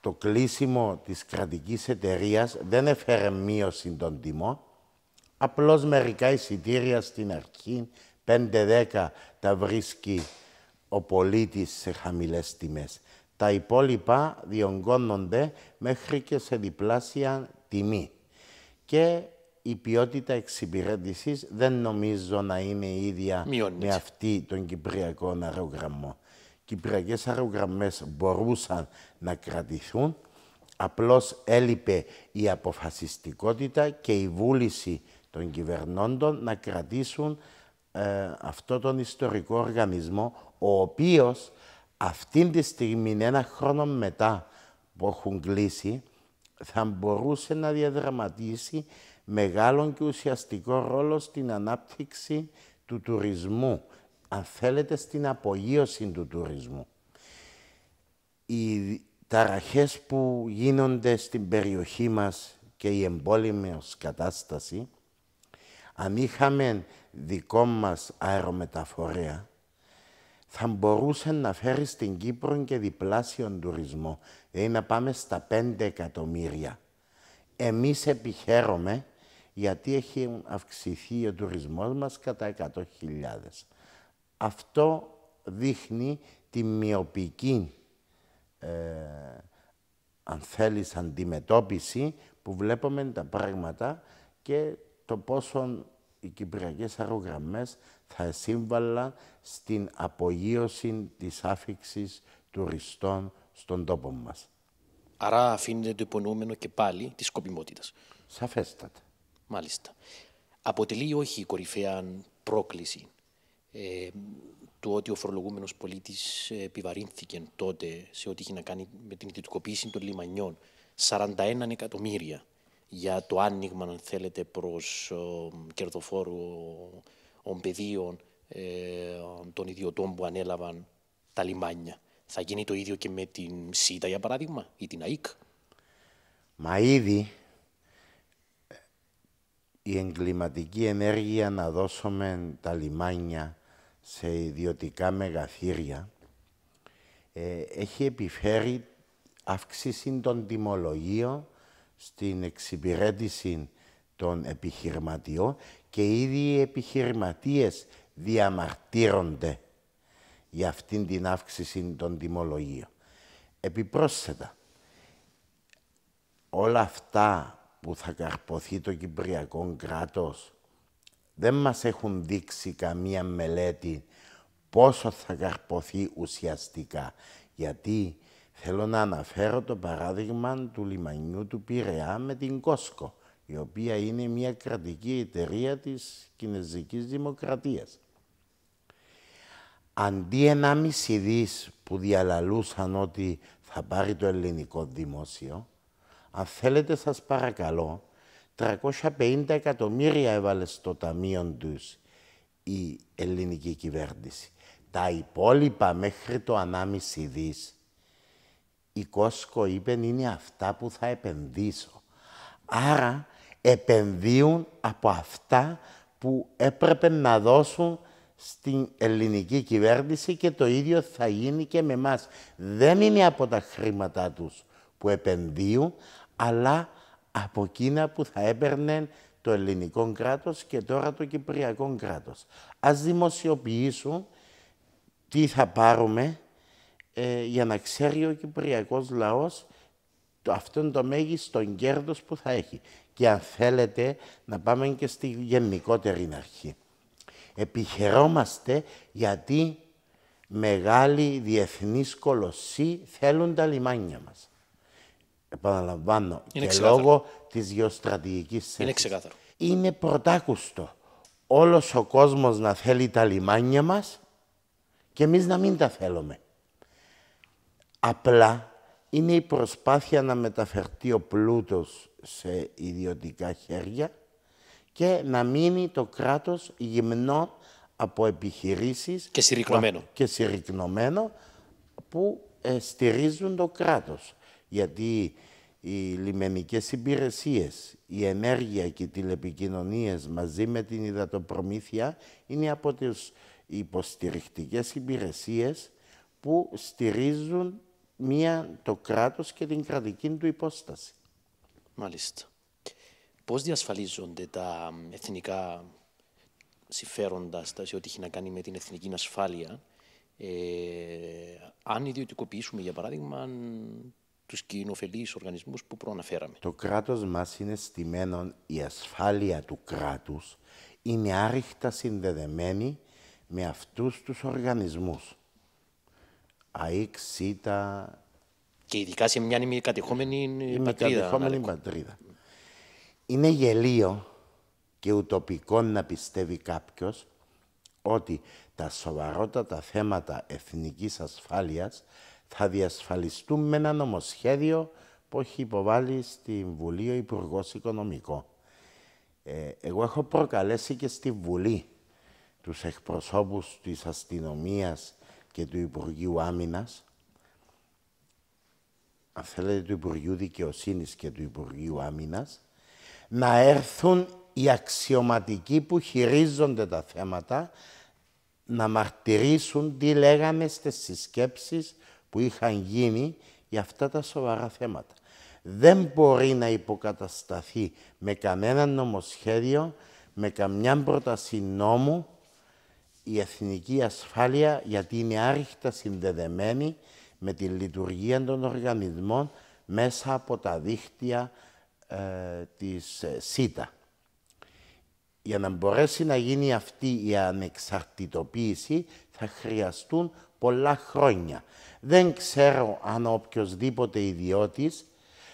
το κλείσιμο της κρατικής εταιρείας δεν έφερε μείωση των τιμών. Απλώς μερικά εισιτήρια στην αρχή, 5-10, τα βρίσκει ο πολίτης σε χαμηλές τιμές. Τα υπόλοιπα διονγκώνονται μέχρι και σε διπλάσια τιμή. Και η ποιότητα εξυπηρέτησης δεν νομίζω να είναι ίδια με αυτή τον Κυπριακό αερογραμμών κυπριακές αερογραμμές μπορούσαν να κρατηθούν, Απλώς έλειπε η αποφασιστικότητα και η βούληση των κυβερνώντων να κρατήσουν ε, αυτό τον ιστορικό οργανισμό, ο οποίος αυτή τη στιγμή, ένα χρόνο μετά που έχουν κλείσει, θα μπορούσε να διαδραματίσει μεγάλο και ουσιαστικό ρόλο στην ανάπτυξη του τουρισμού αν θέλετε, στην απογείωση του τουρισμού. Οι ταραχές που γίνονται στην περιοχή μας και η εμπόλεμη κατάσταση, αν είχαμε δικό μας αερομεταφορέα, θα μπορούσε να φέρει στην Κύπρο και διπλάσιον τουρισμό, δηλαδή να πάμε στα 5 εκατομμύρια. Εμείς επιχαίρομαι γιατί έχει αυξηθεί ο τουρισμός μας κατά 100.000. Αυτό δείχνει τη μειοπική, ε, αν θέλεις, αντιμετώπιση που βλέπουμε τα πράγματα και το πόσο οι κυπριακές αερογραμμές θα σύμβαλαν στην απογείωση της άφηξης τουριστών στον τόπο μας. Άρα αφήνεται το υπονοούμενο και πάλι της σκοπιμότητας. Σαφέστατα. Μάλιστα. Αποτελεί όχι η κορυφαία πρόκληση ε, του ότι ο φορολογούμενος πολίτης ε, επιβαρύνθηκε τότε σε ό,τι είχε να κάνει με την ιδιωτικοποίηση των λιμανιών. 41 εκατομμύρια για το άνοιγμα, αν θέλετε, προς ο, κερδοφόρου των ε, των ιδιωτών που ανέλαβαν τα λιμάνια. Θα γίνει το ίδιο και με την ΣΥΤΑ, για παράδειγμα, ή την ΑΕΚ. Μα ήδη η εγκληματική ενέργεια να δώσουμε τα λιμάνια σε ιδιωτικά μεγαθύρια ε, έχει επιφέρει αύξηση των τιμολογίων στην εξυπηρέτηση των επιχειρηματιών και ήδη οι επιχειρηματίες διαμαρτύρονται για αυτήν την αύξηση των τιμολογίων. Επιπρόσθετα, όλα αυτά που θα καρποθεί το Κυπριακό κράτος. Δεν μας έχουν δείξει καμία μελέτη πόσο θα καρποθεί ουσιαστικά. Γιατί θέλω να αναφέρω το παράδειγμα του λιμανιού του Πειραιά με την Κόσκο, η οποία είναι μια κρατική εταιρεία της Κινέζικης Δημοκρατίας. Αντί μισή δις που διαλαλούσαν ότι θα πάρει το ελληνικό δημόσιο, αν θέλετε σας παρακαλώ, 350 εκατομμύρια έβαλε στο ταμείο τους η ελληνική κυβέρνηση. Τα υπόλοιπα μέχρι το 1,5 δις, η Κόσκο είπε είναι αυτά που θα επενδύσω. Άρα επενδύουν από αυτά που έπρεπε να δώσουν στην ελληνική κυβέρνηση και το ίδιο θα γίνει και με μας. Δεν είναι από τα χρήματά τους που επενδύουν, αλλά από εκείνα που θα έπαιρνε το ελληνικό κράτος και τώρα το κυπριακό κράτος. Ας δημοσιοποιήσουν τι θα πάρουμε ε, για να ξέρει ο κυπριακός λαός το, αυτόν το μέγιστο κέρδος που θα έχει. Και αν θέλετε να πάμε και στη γενικότερη αρχή. Επιχαιρόμαστε γιατί μεγάλοι διεθνείς κολοσσοί θέλουν τα λιμάνια μας επαναλαμβάνω, και λόγω της γεωστρατηγικής Είναι ξεκάθαρο. Είναι πρωτάκουστο όλος ο κόσμος να θέλει τα λιμάνια μας και εμείς να μην τα θέλουμε. Απλά είναι η προσπάθεια να μεταφερθεί ο πλούτος σε ιδιωτικά χέρια και να μείνει το κράτος γυμνό από επιχειρήσεις και συρρυκνωμένο, που, που ε, στηρίζουν το κράτος γιατί οι λιμενικές υπηρεσίες, η ενέργεια και οι τηλεπικοινωνίες μαζί με την υδατοπρομήθεια είναι από τις υποστηρικτικές υπηρεσίες που στηρίζουν μία, το κράτος και την κρατική του υπόσταση. Μάλιστα. Πώς διασφαλίζονται τα εθνικά συμφέροντα σε ό,τι έχει να κάνει με την εθνική ασφάλεια, ε, αν ιδιωτικοποιήσουμε, για παράδειγμα, τους κοινοφελείς οργανισμούς που προαναφέραμε. Το κράτος μας είναι στημένο, η ασφάλεια του κράτους είναι άριχτα συνδεδεμένη με αυτούς τους οργανισμούς. ΑΕΚ, ΣΥΤΑ... Και ειδικά σε μια κατεχόμενη πατρίδα. Κατεχόμενη πατρίδα. Είναι γελίο και ουτοπικό να πιστεύει κάποιος ότι τα σοβαρότατα θέματα εθνικής ασφάλειας θα διασφαλιστούν με ένα νομοσχέδιο που έχει υποβάλει στην Βουλή ο Υπουργός Οικονομικών. Ε, εγώ έχω προκαλέσει και στη Βουλή τους εκπροσώπους της αστυνομίας και του Υπουργείου Άμυνας, αν θέλετε του Υπουργείου Δικαιοσύνης και του Υπουργείου Άμυνας, να έρθουν οι αξιωματικοί που χειρίζονται τα θέματα να μαρτυρήσουν τι λέγανε στις συσκέψεις που είχαν γίνει για αυτά τα σοβαρά θέματα. Δεν μπορεί να υποκατασταθεί με κανένα νομοσχέδιο, με καμιά πρόταση νόμου η εθνική ασφάλεια γιατί είναι άριχτα συνδεδεμένη με τη λειτουργία των οργανισμών μέσα από τα δίχτυα ε, της ε, ΣΥΤΑ. Για να μπορέσει να γίνει αυτή η ανεξαρτητοποίηση θα χρειαστούν πολλά χρόνια. Δεν ξέρω αν οποιοδήποτε ιδιώτης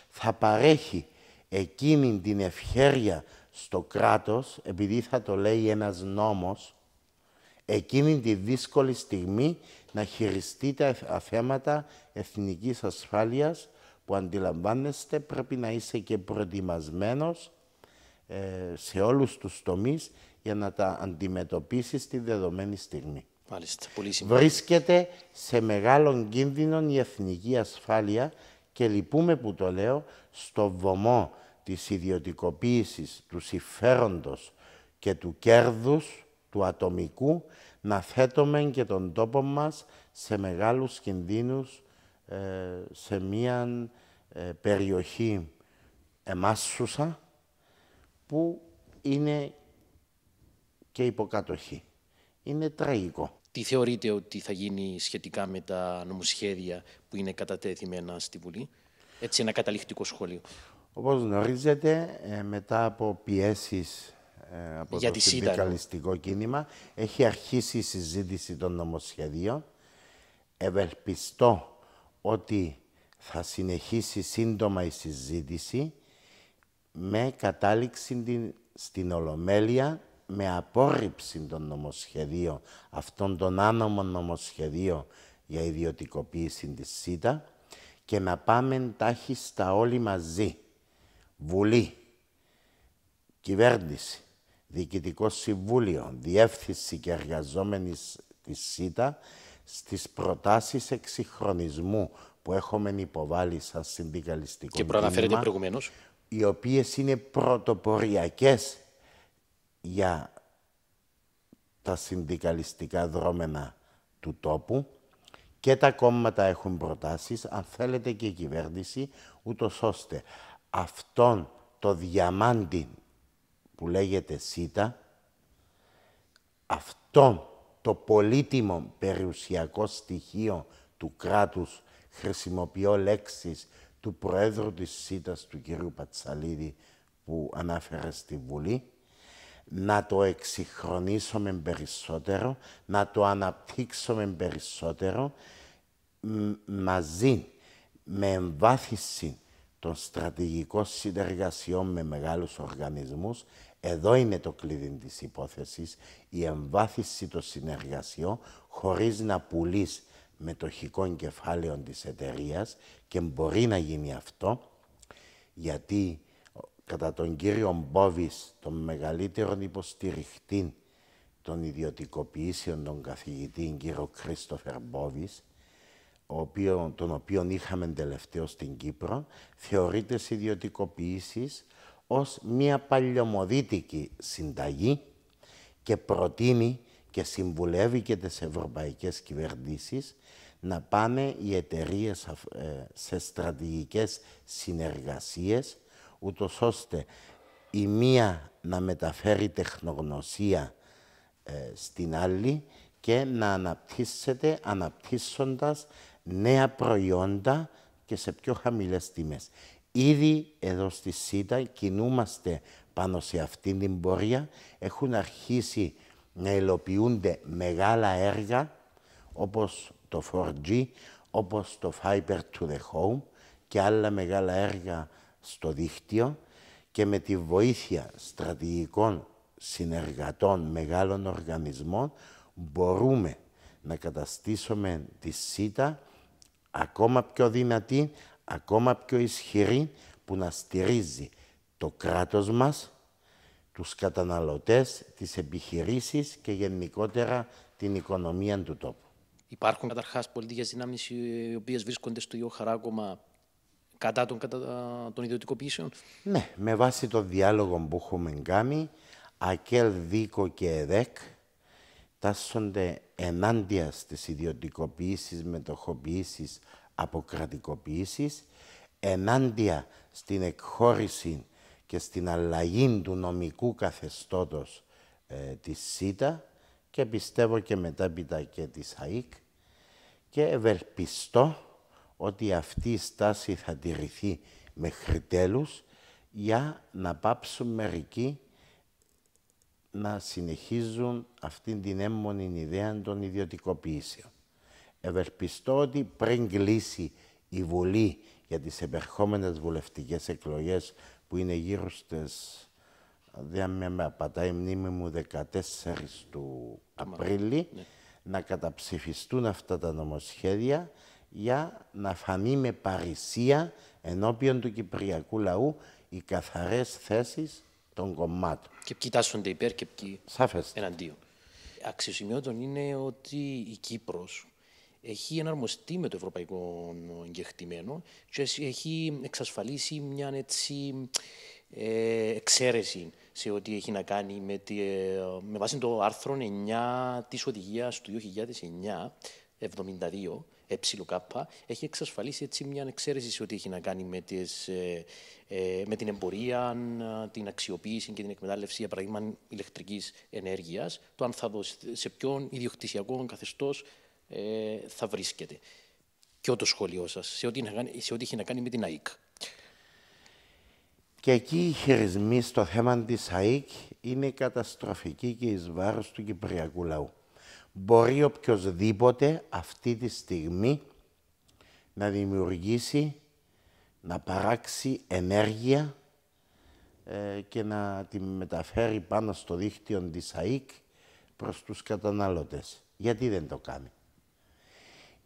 θα παρέχει εκείνη την ευχέρεια στο κράτος, επειδή θα το λέει ένας νόμος, εκείνη τη δύσκολη στιγμή να χειριστεί τα θέματα εθνικής ασφάλειας που αντιλαμβάνεστε πρέπει να είσαι και προετοιμασμένος ε, σε όλους τους τομείς για να τα αντιμετωπίσεις τη δεδομένη στιγμή. Βρίσκεται σε μεγάλον κίνδυνο η εθνική ασφάλεια και λυπούμε που το λέω στο βωμό της ιδιωτικοποίησης, του συμφέροντος και του κέρδους του ατομικού να θέτουμε και τον τόπο μας σε μεγάλους κινδύνους ε, σε μία ε, περιοχή εμάσουσα που είναι και υποκατοχή είναι τραγικό. Τι θεωρείτε ότι θα γίνει σχετικά με τα νομοσχέδια που είναι κατατεθειμένα στη Βουλή. Έτσι ένα καταληκτικό σχόλιο. Όπως γνωρίζετε, ε, μετά από πιέσεις ε, από το συνδικαλιστικό κίνημα, έχει αρχίσει η συζήτηση των νομοσχεδίων. Ευελπιστώ ότι θα συνεχίσει σύντομα η συζήτηση με κατάληξη στην Ολομέλεια με απόρριψη των νομοσχεδίων, αυτών των άνομων νομοσχεδίων για ιδιωτικοποίηση της ΣΥΤΑ και να πάμε τάχιστα όλοι μαζί. Βουλή, κυβέρνηση, διοικητικό συμβούλιο, διεύθυνση και εργαζόμενη της ΣΥΤΑ στις προτάσεις εξυγχρονισμού που έχουμε υποβάλει σαν συνδικαλιστικό Και προαναφέρεται προηγουμένως Οι οποίες είναι πρωτοποριακές για τα συνδικαλιστικά δρόμενα του τόπου και τα κόμματα έχουν προτάσεις, αν θέλετε και η κυβέρνηση, ούτως ώστε αυτόν το διαμάντι που λέγεται ΣΥΤΑ, αυτόν το πολύτιμο περιουσιακό στοιχείο του κράτους, χρησιμοποιώ λέξεις του Προέδρου της ΣΥΤΑΣ, του κ. Πατσαλίδη, που ανάφερε στη Βουλή, να το εξυγχρονίσουμε περισσότερο, να το αναπτύξουμε περισσότερο μαζί με εμβάθυνση των στρατηγικών συνεργασιών με μεγάλους οργανισμούς. Εδώ είναι το κλειδί της υπόθεσης, η εμβάθυνση των συνεργασιών χωρίς να πουλείς μετοχικό κεφάλαιο της εταιρείας και μπορεί να γίνει αυτό γιατί κατά τον κύριο Μπόβης, τον μεγαλύτερο υποστηριχτή των ιδιωτικοποιήσεων των καθηγητή κύριο Κρίστοφερ Μπόβης, τον οποίον είχαμε τελευταίο στην Κύπρο, θεωρείται στις ιδιωτικοποιήσεις ως μία παλαιομοδίτικη συνταγή και προτείνει και συμβουλεύει και τις ευρωπαϊκές κυβερνήσεις να πάνε οι εταιρείες ε, σε στρατηγικές συνεργασίες ούτως ώστε η μία να μεταφέρει τεχνογνωσία ε, στην άλλη και να αναπτύσσεται αναπτύσσοντας νέα προϊόντα και σε πιο χαμηλές τιμές. Ήδη εδώ στη ΣΥΤΑ κινούμαστε πάνω σε αυτήν την πορεία. Έχουν αρχίσει να υλοποιούνται μεγάλα έργα όπως το 4G, όπως το Fiber to the Home και άλλα μεγάλα έργα στο δίκτυο και με τη βοήθεια στρατηγικών συνεργατών μεγάλων οργανισμών μπορούμε να καταστήσουμε τη ΣΥΤΑ ακόμα πιο δυνατή, ακόμα πιο ισχυρή που να στηρίζει το κράτος μας, τους καταναλωτές, τις επιχειρήσεις και γενικότερα την οικονομία του τόπου. Υπάρχουν καταρχάς πολιτικές δυνάμεις οι οποίες βρίσκονται στο ίδιο κατά των, κατά, των ιδιωτικοποιήσεων. Ναι, με βάση το διάλογο που έχουμε κάνει, ΑΚΕΛ, ΔΙΚΟ και ΕΔΕΚ τάσσονται ενάντια στις ιδιωτικοποιήσεις, μετοχοποιήσεις, αποκρατικοποιήσεις, ενάντια στην εκχώρηση και στην αλλαγή του νομικού καθεστώτος ε, της ΣΥΤΑ και πιστεύω και μετά και της ΑΕΚ και ευελπιστώ ότι αυτή η στάση θα τηρηθεί μέχρι τέλους για να πάψουν μερικοί να συνεχίζουν αυτήν την έμμονη ιδέα των ιδιωτικοποιήσεων. Ευελπιστώ ότι πριν κλείσει η Βουλή για τις επερχόμενες βουλευτικές εκλογές που είναι γύρω στις, δεν με απατάει η μνήμη μου, 14 του Απρίλη, ναι. να καταψηφιστούν αυτά τα νομοσχέδια για να φανεί με παρησία ενώπιον του κυπριακού λαού οι καθαρές θέσεις των κομμάτων. Και ποιοι τάσσονται υπέρ και ποιοι εναντίον. Αξιοσημειώτον είναι ότι η Κύπρος έχει εναρμοστεί με το ευρωπαϊκό εγκεχτημένο και έχει εξασφαλίσει μια έτσι ε, εξαίρεση σε ό,τι έχει να κάνει με, τη, ε, με βάση το άρθρο 9 της οδηγίας του 2009-72 ΕΚ έχει εξασφαλίσει έτσι μια εξαίρεση σε ό,τι έχει να κάνει με, τις, ε, ε, με την εμπορία, την αξιοποίηση και την εκμετάλλευση, για παράδειγμα, ηλεκτρικής ενέργειας, το αν θα δώσει, σε ποιον ιδιοκτησιακό καθεστώς ε, θα βρίσκεται. και το σχόλιο σας σε ό,τι έχει να κάνει με την ΑΕΚ. Και εκεί οι χειρισμοί στο θέμα της ΑΕΚ είναι καταστροφικοί και εις βάρος του κυπριακού λαού μπορεί οποιοδήποτε αυτή τη στιγμή να δημιουργήσει, να παράξει ενέργεια ε, και να τη μεταφέρει πάνω στο δίκτυο της ΑΕΚ προς τους καταναλωτές. Γιατί δεν το κάνει.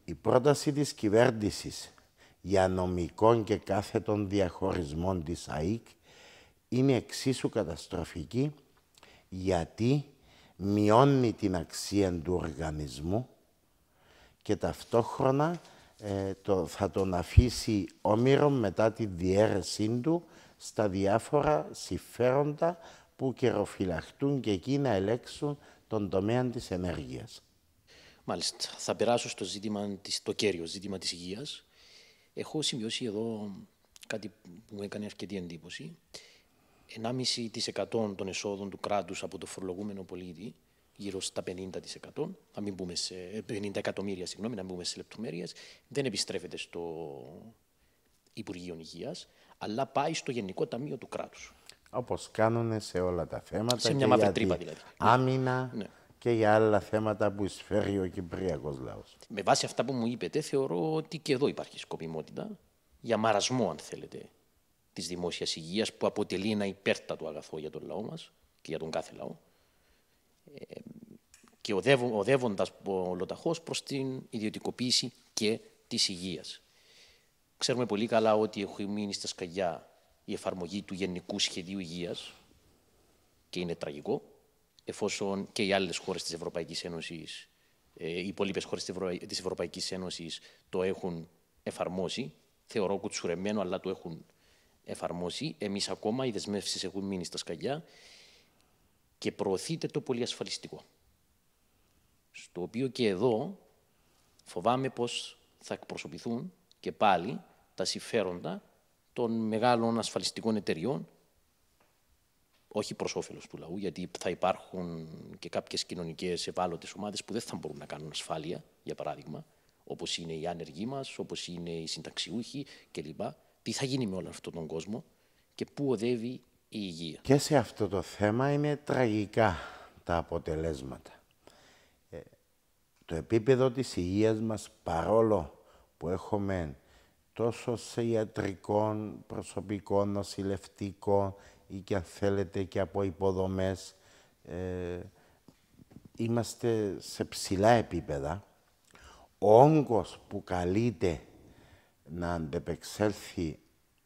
Η πρόταση της κυβέρνησης για νομικών και κάθετων διαχωρισμών της ΑΕΚ είναι εξίσου καταστροφική γιατί μειώνει την αξία του οργανισμού και ταυτόχρονα ε, το, θα τον αφήσει όμοιρο μετά τη διέρεσή του στα διάφορα συμφέροντα που καιροφυλαχτούν και εκεί να ελέξουν τον τομέα της ενέργειας. Μάλιστα. Θα περάσω στο ζήτημα, της, το κέριο ζήτημα της υγείας. Έχω σημειώσει εδώ κάτι που μου έκανε αρκετή εντύπωση. 1,5% των εσόδων του κράτους από το φορολογούμενο πολίτη, γύρω στα 50%, να μην πούμε σε, 50 εκατομμύρια, συγγνώμη, να μην πούμε σε λεπτομέρειες, δεν επιστρέφεται στο Υπουργείο Υγείας, αλλά πάει στο Γενικό Ταμείο του κράτους. Όπως κάνουν σε όλα τα θέματα. Σε μια μαύρη τρύπα δηλαδή. Άμυνα ναι. και για άλλα θέματα που εισφέρει ο Κυπριακός λαός. Με βάση αυτά που μου είπετε, θεωρώ ότι και εδώ υπάρχει σκοπιμότητα για μαρασμό, αν θέλετε, της δημόσιας υγείας που αποτελεί ένα υπέρτατο αγαθό για τον λαό μας και για τον κάθε λαό ε, και οδεύοντα ολοταχώ προς την ιδιωτικοποίηση και της υγείας. Ξέρουμε πολύ καλά ότι έχει μείνει στα σκαγιά η εφαρμογή του Γενικού Σχεδίου Υγείας και είναι τραγικό, εφόσον και οι άλλες χώρες της Ευρωπαϊκής Ένωσης, ε, οι υπόλοιπες χώρες της Ευρωπαϊκής Ένωσης το έχουν εφαρμόσει, θεωρώ κουτσουρεμένο, αλλά το έχουν εφαρμόσει. Εμείς ακόμα οι δεσμεύσεις έχουν μείνει στα σκαλιά και προωθείται το πολύ ασφαλιστικό. Στο οποίο και εδώ φοβάμαι πως θα εκπροσωπηθούν και πάλι τα συμφέροντα των μεγάλων ασφαλιστικών εταιριών, όχι προς όφελος του λαού, γιατί θα υπάρχουν και κάποιες κοινωνικές ευάλωτες ομάδες που δεν θα μπορούν να κάνουν ασφάλεια, για παράδειγμα, όπως είναι οι άνεργοί μας, όπως είναι οι συνταξιούχοι κλπ τι θα γίνει με όλο αυτόν τον κόσμο και πού οδεύει η υγεία. Και σε αυτό το θέμα είναι τραγικά τα αποτελέσματα. Ε, το επίπεδο της υγείας μας, παρόλο που έχουμε τόσο σε ιατρικών, προσωπικών, νοσηλευτικών ή και αν θέλετε και από υποδομές, ε, είμαστε σε ψηλά επίπεδα. Ο όγκος που καλείται να αντεπεξέλθει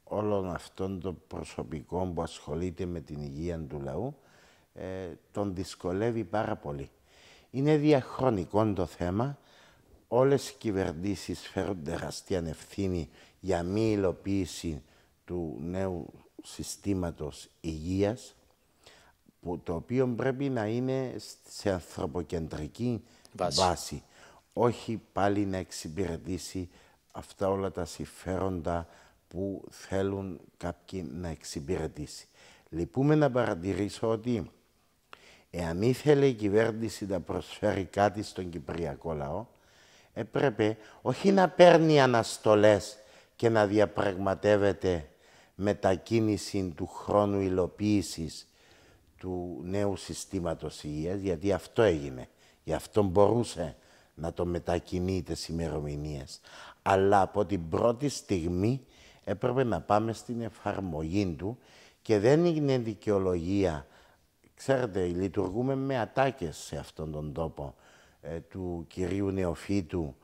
όλων αυτών των προσωπικών που ασχολείται με την υγεία του λαού, ε, τον δυσκολεύει πάρα πολύ. Είναι διαχρονικό το θέμα. Όλες οι κυβερνήσεις φέρουν τεράστια ανευθύνη για μη υλοποίηση του νέου συστήματος υγείας, που, το οποίο πρέπει να είναι σε ανθρωποκεντρική βάση. βάση. Όχι πάλι να εξυπηρετήσει αυτά όλα τα συμφέροντα που θέλουν κάποιοι να εξυπηρετήσει. Λυπούμε να παρατηρήσω ότι εάν ήθελε η κυβέρνηση να προσφέρει κάτι στον Κυπριακό λαό, έπρεπε όχι να παίρνει αναστολές και να διαπραγματεύεται μετακίνηση του χρόνου υλοποίησης του νέου συστήματος υγείας, γιατί αυτό έγινε. Γι' αυτό μπορούσε να το μετακινεί τις ημερομηνίες αλλά από την πρώτη στιγμή έπρεπε να πάμε στην εφαρμογή του και δεν είναι δικαιολογία. Ξέρετε, λειτουργούμε με ατάκες σε αυτόν τον τόπο ε, του κυρίου Νεοφύτου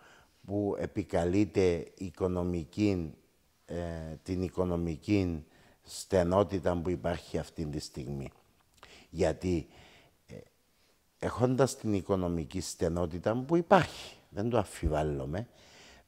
που επικαλείται οικονομική, ε, την οικονομική στενότητα που υπάρχει αυτή τη στιγμή. Γιατί ε, έχοντας την οικονομική στενότητα που υπάρχει, δεν το αφιβάλλομαι,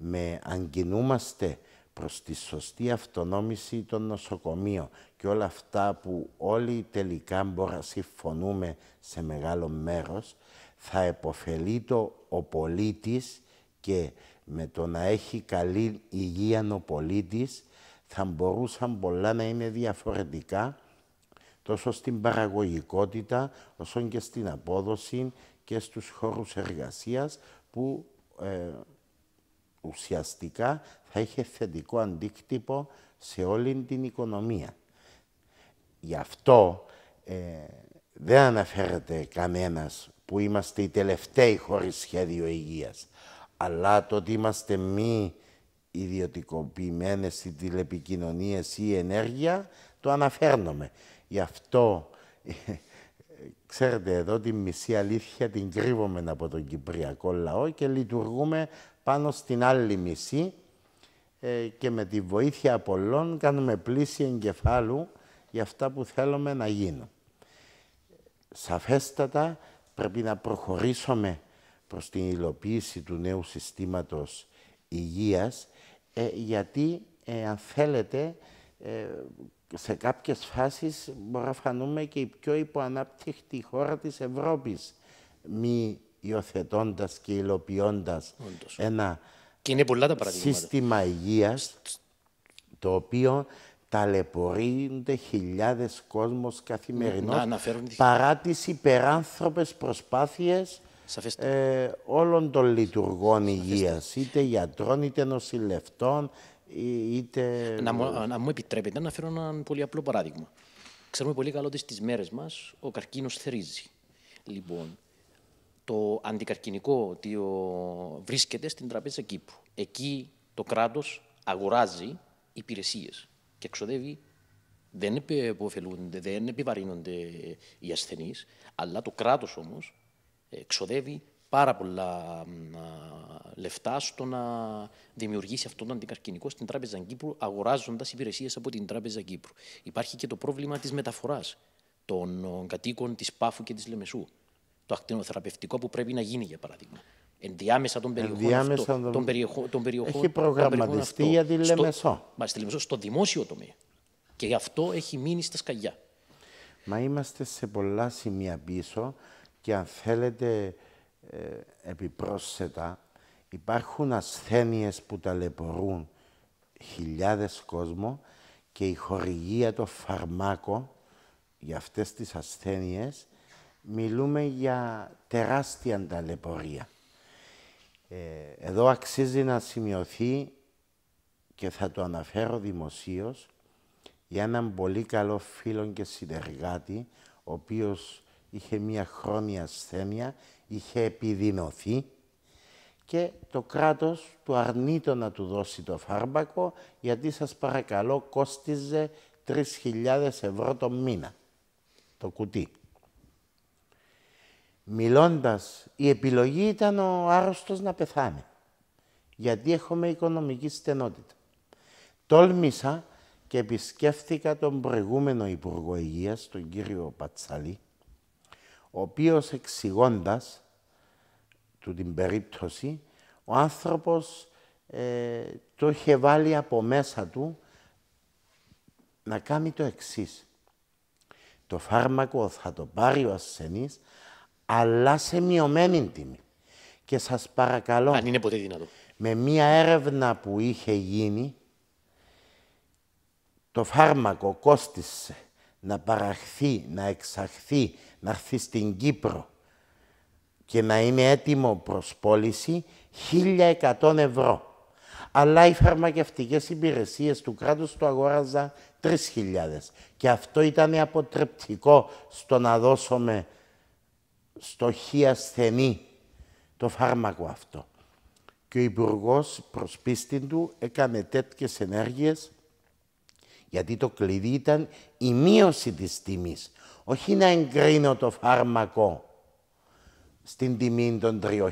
με αγκινούμαστε προς τη σωστή αυτονόμηση των νοσοκομείων και όλα αυτά που όλοι τελικά μπορούμε να συμφωνούμε σε μεγάλο μέρος, θα επωφελεί το ο πολίτης και με το να έχει καλή υγεία ο πολίτης θα μπορούσαν πολλά να είναι διαφορετικά τόσο στην παραγωγικότητα όσο και στην απόδοση και στους χώρους εργασίας που ε, ουσιαστικά θα είχε θετικό αντίκτυπο σε όλη την οικονομία. Γι' αυτό ε, δεν αναφέρεται κανένας που είμαστε οι τελευταίοι χωρίς σχέδιο υγείας. Αλλά το ότι είμαστε μη ιδιωτικοποιημένες οι τηλεπικοινωνίες ή η ενεργεια το αναφέρνομαι. Γι' αυτό, (laughs) ξέρετε εδώ, τη μισή αλήθεια την κρύβομαι από τον Κυπριακό λαό και λειτουργούμε πάνω στην άλλη μισή ε, και με τη βοήθεια πολλών κάνουμε πλήση εγκεφάλου για αυτά που θέλουμε να γίνουν. Σαφέστατα πρέπει να προχωρήσουμε προς την υλοποίηση του νέου συστήματος υγείας ε, γιατί ε, αν θέλετε σε κάποιες φάσεις μπορεί να φανούμε και η πιο υποανάπτυχτη χώρα της Ευρώπης μη υιοθετώντας και υλοποιώντας ένα σύστημα υγείας το οποίο ταλαιπωρείται χιλιάδες κόσμος καθημερινά παρά τις υπεράνθρωπες προσπάθειες ε, όλων των λειτουργών υγείας, είτε γιατρών, είτε νοσηλευτών, είτε... Να μου, επιτρέπετε να φέρω ένα πολύ απλό παράδειγμα. Ξέρουμε πολύ καλό ότι στις μέρες μας, ο καρκίνος θερίζει. Λοιπόν, το αντικαρκυνικό το βρίσκεται στην τραπέζα Κύπρου. Εκεί το κράτος αγοράζει υπηρεσίες και εξοδεύει δεν δεν επιβαρύνονται οι ασθενείς, αλλά το κράτος όμως ε, εξοδεύει πάρα πολλά λεφτά στο να δημιουργήσει αυτό τον αντικαρκυνικό στην Τράπεζα Κύπρου, αγοράζοντας υπηρεσίες από την Τράπεζα Κύπρου. Υπάρχει και το πρόβλημα της μεταφοράς των κατοίκων της Πάφου και της Λεμεσού το ακτινοθεραπευτικό που πρέπει να γίνει, για παράδειγμα. Ενδιάμεσα των περιοχών. τον... των έχει προγραμματιστεί για τη Λεμεσό. Μα στη Λεμεσό, στο δημόσιο τομέα. Και γι' αυτό έχει μείνει στα σκαλιά. Μα είμαστε σε πολλά σημεία πίσω και αν θέλετε ε, επιπρόσθετα υπάρχουν ασθένειες που ταλαιπωρούν χιλιάδες κόσμο και η χορηγία των φαρμάκων για αυτές τις ασθένειες μιλούμε για τεράστια ταλαιπωρία. Ε, εδώ αξίζει να σημειωθεί και θα το αναφέρω δημοσίως για έναν πολύ καλό φίλο και συνεργάτη, ο οποίος είχε μία χρόνια ασθένεια, είχε επιδεινωθεί και το κράτος του αρνείτο να του δώσει το φάρμακο γιατί σας παρακαλώ κόστιζε 3.000 ευρώ το μήνα, το κουτί μιλώντας, η επιλογή ήταν ο άρρωστος να πεθάνει, γιατί έχουμε οικονομική στενότητα. Τόλμησα και επισκέφθηκα τον προηγούμενο Υπουργό Υγείας, τον κύριο Πατσαλή, ο οποίος εξηγώντας του την περίπτωση, ο άνθρωπος ε, το είχε βάλει από μέσα του να κάνει το εξής. Το φάρμακο θα το πάρει ο ασθενής, αλλά σε μειωμένη τιμή. Και σας παρακαλώ... Αν είναι ποτέ δυνατό. Με μία έρευνα που είχε γίνει, το φάρμακο κόστησε να παραχθεί, να εξαχθεί, να έρθει στην Κύπρο και να είναι έτοιμο προς πώληση 1.100 ευρώ. Αλλά οι φαρμακευτικές υπηρεσίες του κράτους το αγόραζαν 3.000 και αυτό ήταν αποτρεπτικό στο να δώσουμε στοχή ασθενή το φάρμακο αυτό. Και ο υπουργός προς πίστη του έκανε τέτοιες ενέργειες γιατί το κλειδί ήταν η μείωση της τιμής. Όχι να εγκρίνω το φάρμακο στην τιμή των 3.000,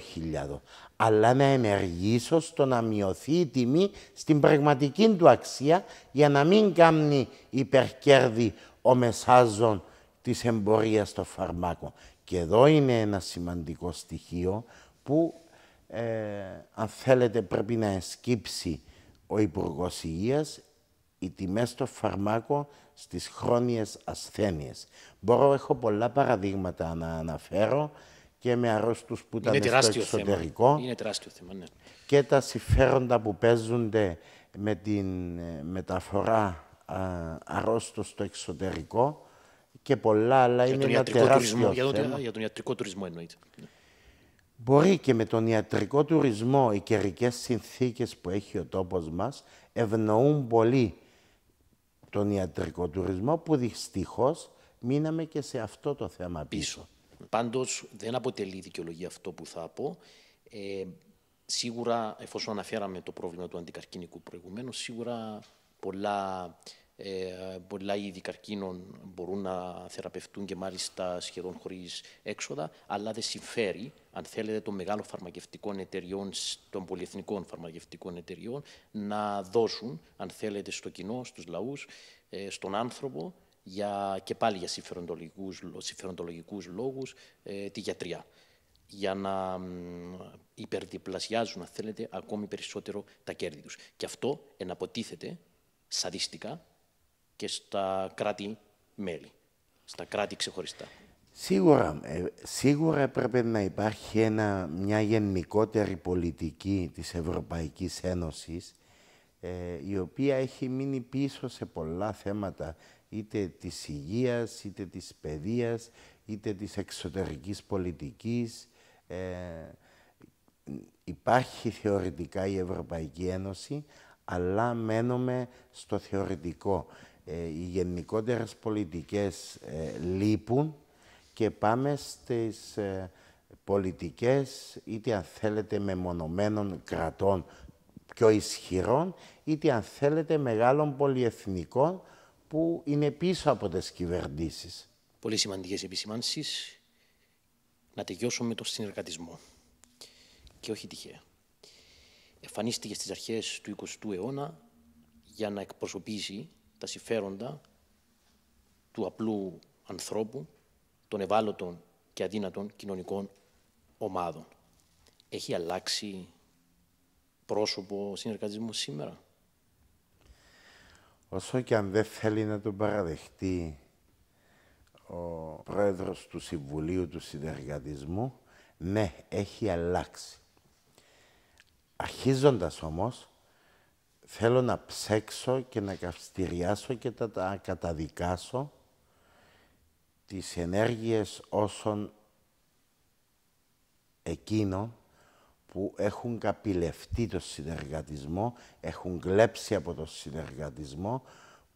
αλλά να ενεργήσω στο να μειωθεί η τιμή στην πραγματική του αξία για να μην κάνει υπερκέρδη ο μεσάζων της εμπορίας των φαρμάκων. Και εδώ είναι ένα σημαντικό στοιχείο που, ε, αν θέλετε, πρέπει να εσκύψει ο Υπουργός Υγείας οι τιμές των φαρμάκο στις χρόνιες ασθένειες. Μπορώ, έχω πολλά παραδείγματα να αναφέρω και με αρρώστους που ήταν είναι στο εξωτερικό. Ναι. Και τα συμφέροντα που παίζονται με την ε, μεταφορά αρρώστου στο εξωτερικό και πολλά άλλα για είναι τον ένα τεράστιο τουρισμό, θέμα. Για τον, ιατρικό τουρισμό εννοείται. Ναι. Μπορεί και με τον ιατρικό τουρισμό οι καιρικές συνθήκες που έχει ο τόπος μας ευνοούν πολύ τον ιατρικό τουρισμό που δυστυχώς μείναμε και σε αυτό το θέμα πίσω. Πάντως δεν αποτελεί δικαιολογία αυτό που θα πω. Ε, σίγουρα, εφόσον αναφέραμε το πρόβλημα του αντικαρκίνικου προηγουμένου, σίγουρα πολλά ε, πολλά είδη καρκίνων μπορούν να θεραπευτούν και μάλιστα σχεδόν χωρίς έξοδα, αλλά δεν συμφέρει, αν θέλετε, των μεγάλων φαρμακευτικών εταιριών, των πολυεθνικών φαρμακευτικών εταιριών, να δώσουν, αν θέλετε, στο κοινό, στους λαούς, ε, στον άνθρωπο, για, και πάλι για συμφεροντολογικούς, λόγου λόγους, ε, τη γιατριά για να υπερδιπλασιάζουν, αν θέλετε, ακόμη περισσότερο τα κέρδη τους. Και αυτό εναποτίθεται σαδιστικά και στα κράτη-μέλη, στα κράτη ξεχωριστά. Σίγουρα, ε, σίγουρα έπρεπε να υπάρχει ένα, μια γενικότερη πολιτική της Ευρωπαϊκής Ένωσης ε, η οποία έχει μείνει πίσω σε πολλά θέματα είτε της υγείας, είτε της παιδείας, είτε της εξωτερικής πολιτικής. Ε, υπάρχει θεωρητικά η Ευρωπαϊκή Ένωση, αλλά μένουμε στο θεωρητικό. Ε, οι γενικότερες πολιτικές ε, λείπουν και πάμε στις ε, πολιτικές, είτε αν θέλετε μεμονωμένων κρατών πιο ισχυρών, είτε αν θέλετε μεγάλων πολιεθνικών που είναι πίσω από τις κυβερνήσεις. Πολύ σημαντικές επισημάνσεις. Να τελειώσουμε το συνεργατισμό. Και όχι τυχαία. Εφανίστηκε στις αρχές του 20ου αιώνα για να εκπροσωπήσει τα συμφέροντα του απλού ανθρώπου, των ευάλωτων και αδύνατων κοινωνικών ομάδων. Έχει αλλάξει πρόσωπο συνεργασμού σήμερα. Όσο και αν δεν θέλει να τον παραδεχτεί ο πρόεδρος του Συμβουλίου του Συνεργατισμού, ναι, έχει αλλάξει. Αρχίζοντας όμως, θέλω να ψέξω και να καυστηριάσω και να τα καταδικάσω τις ενέργειες όσων εκείνων που έχουν καπηλευτεί το συνεργατισμό, έχουν κλέψει από το συνεργατισμό,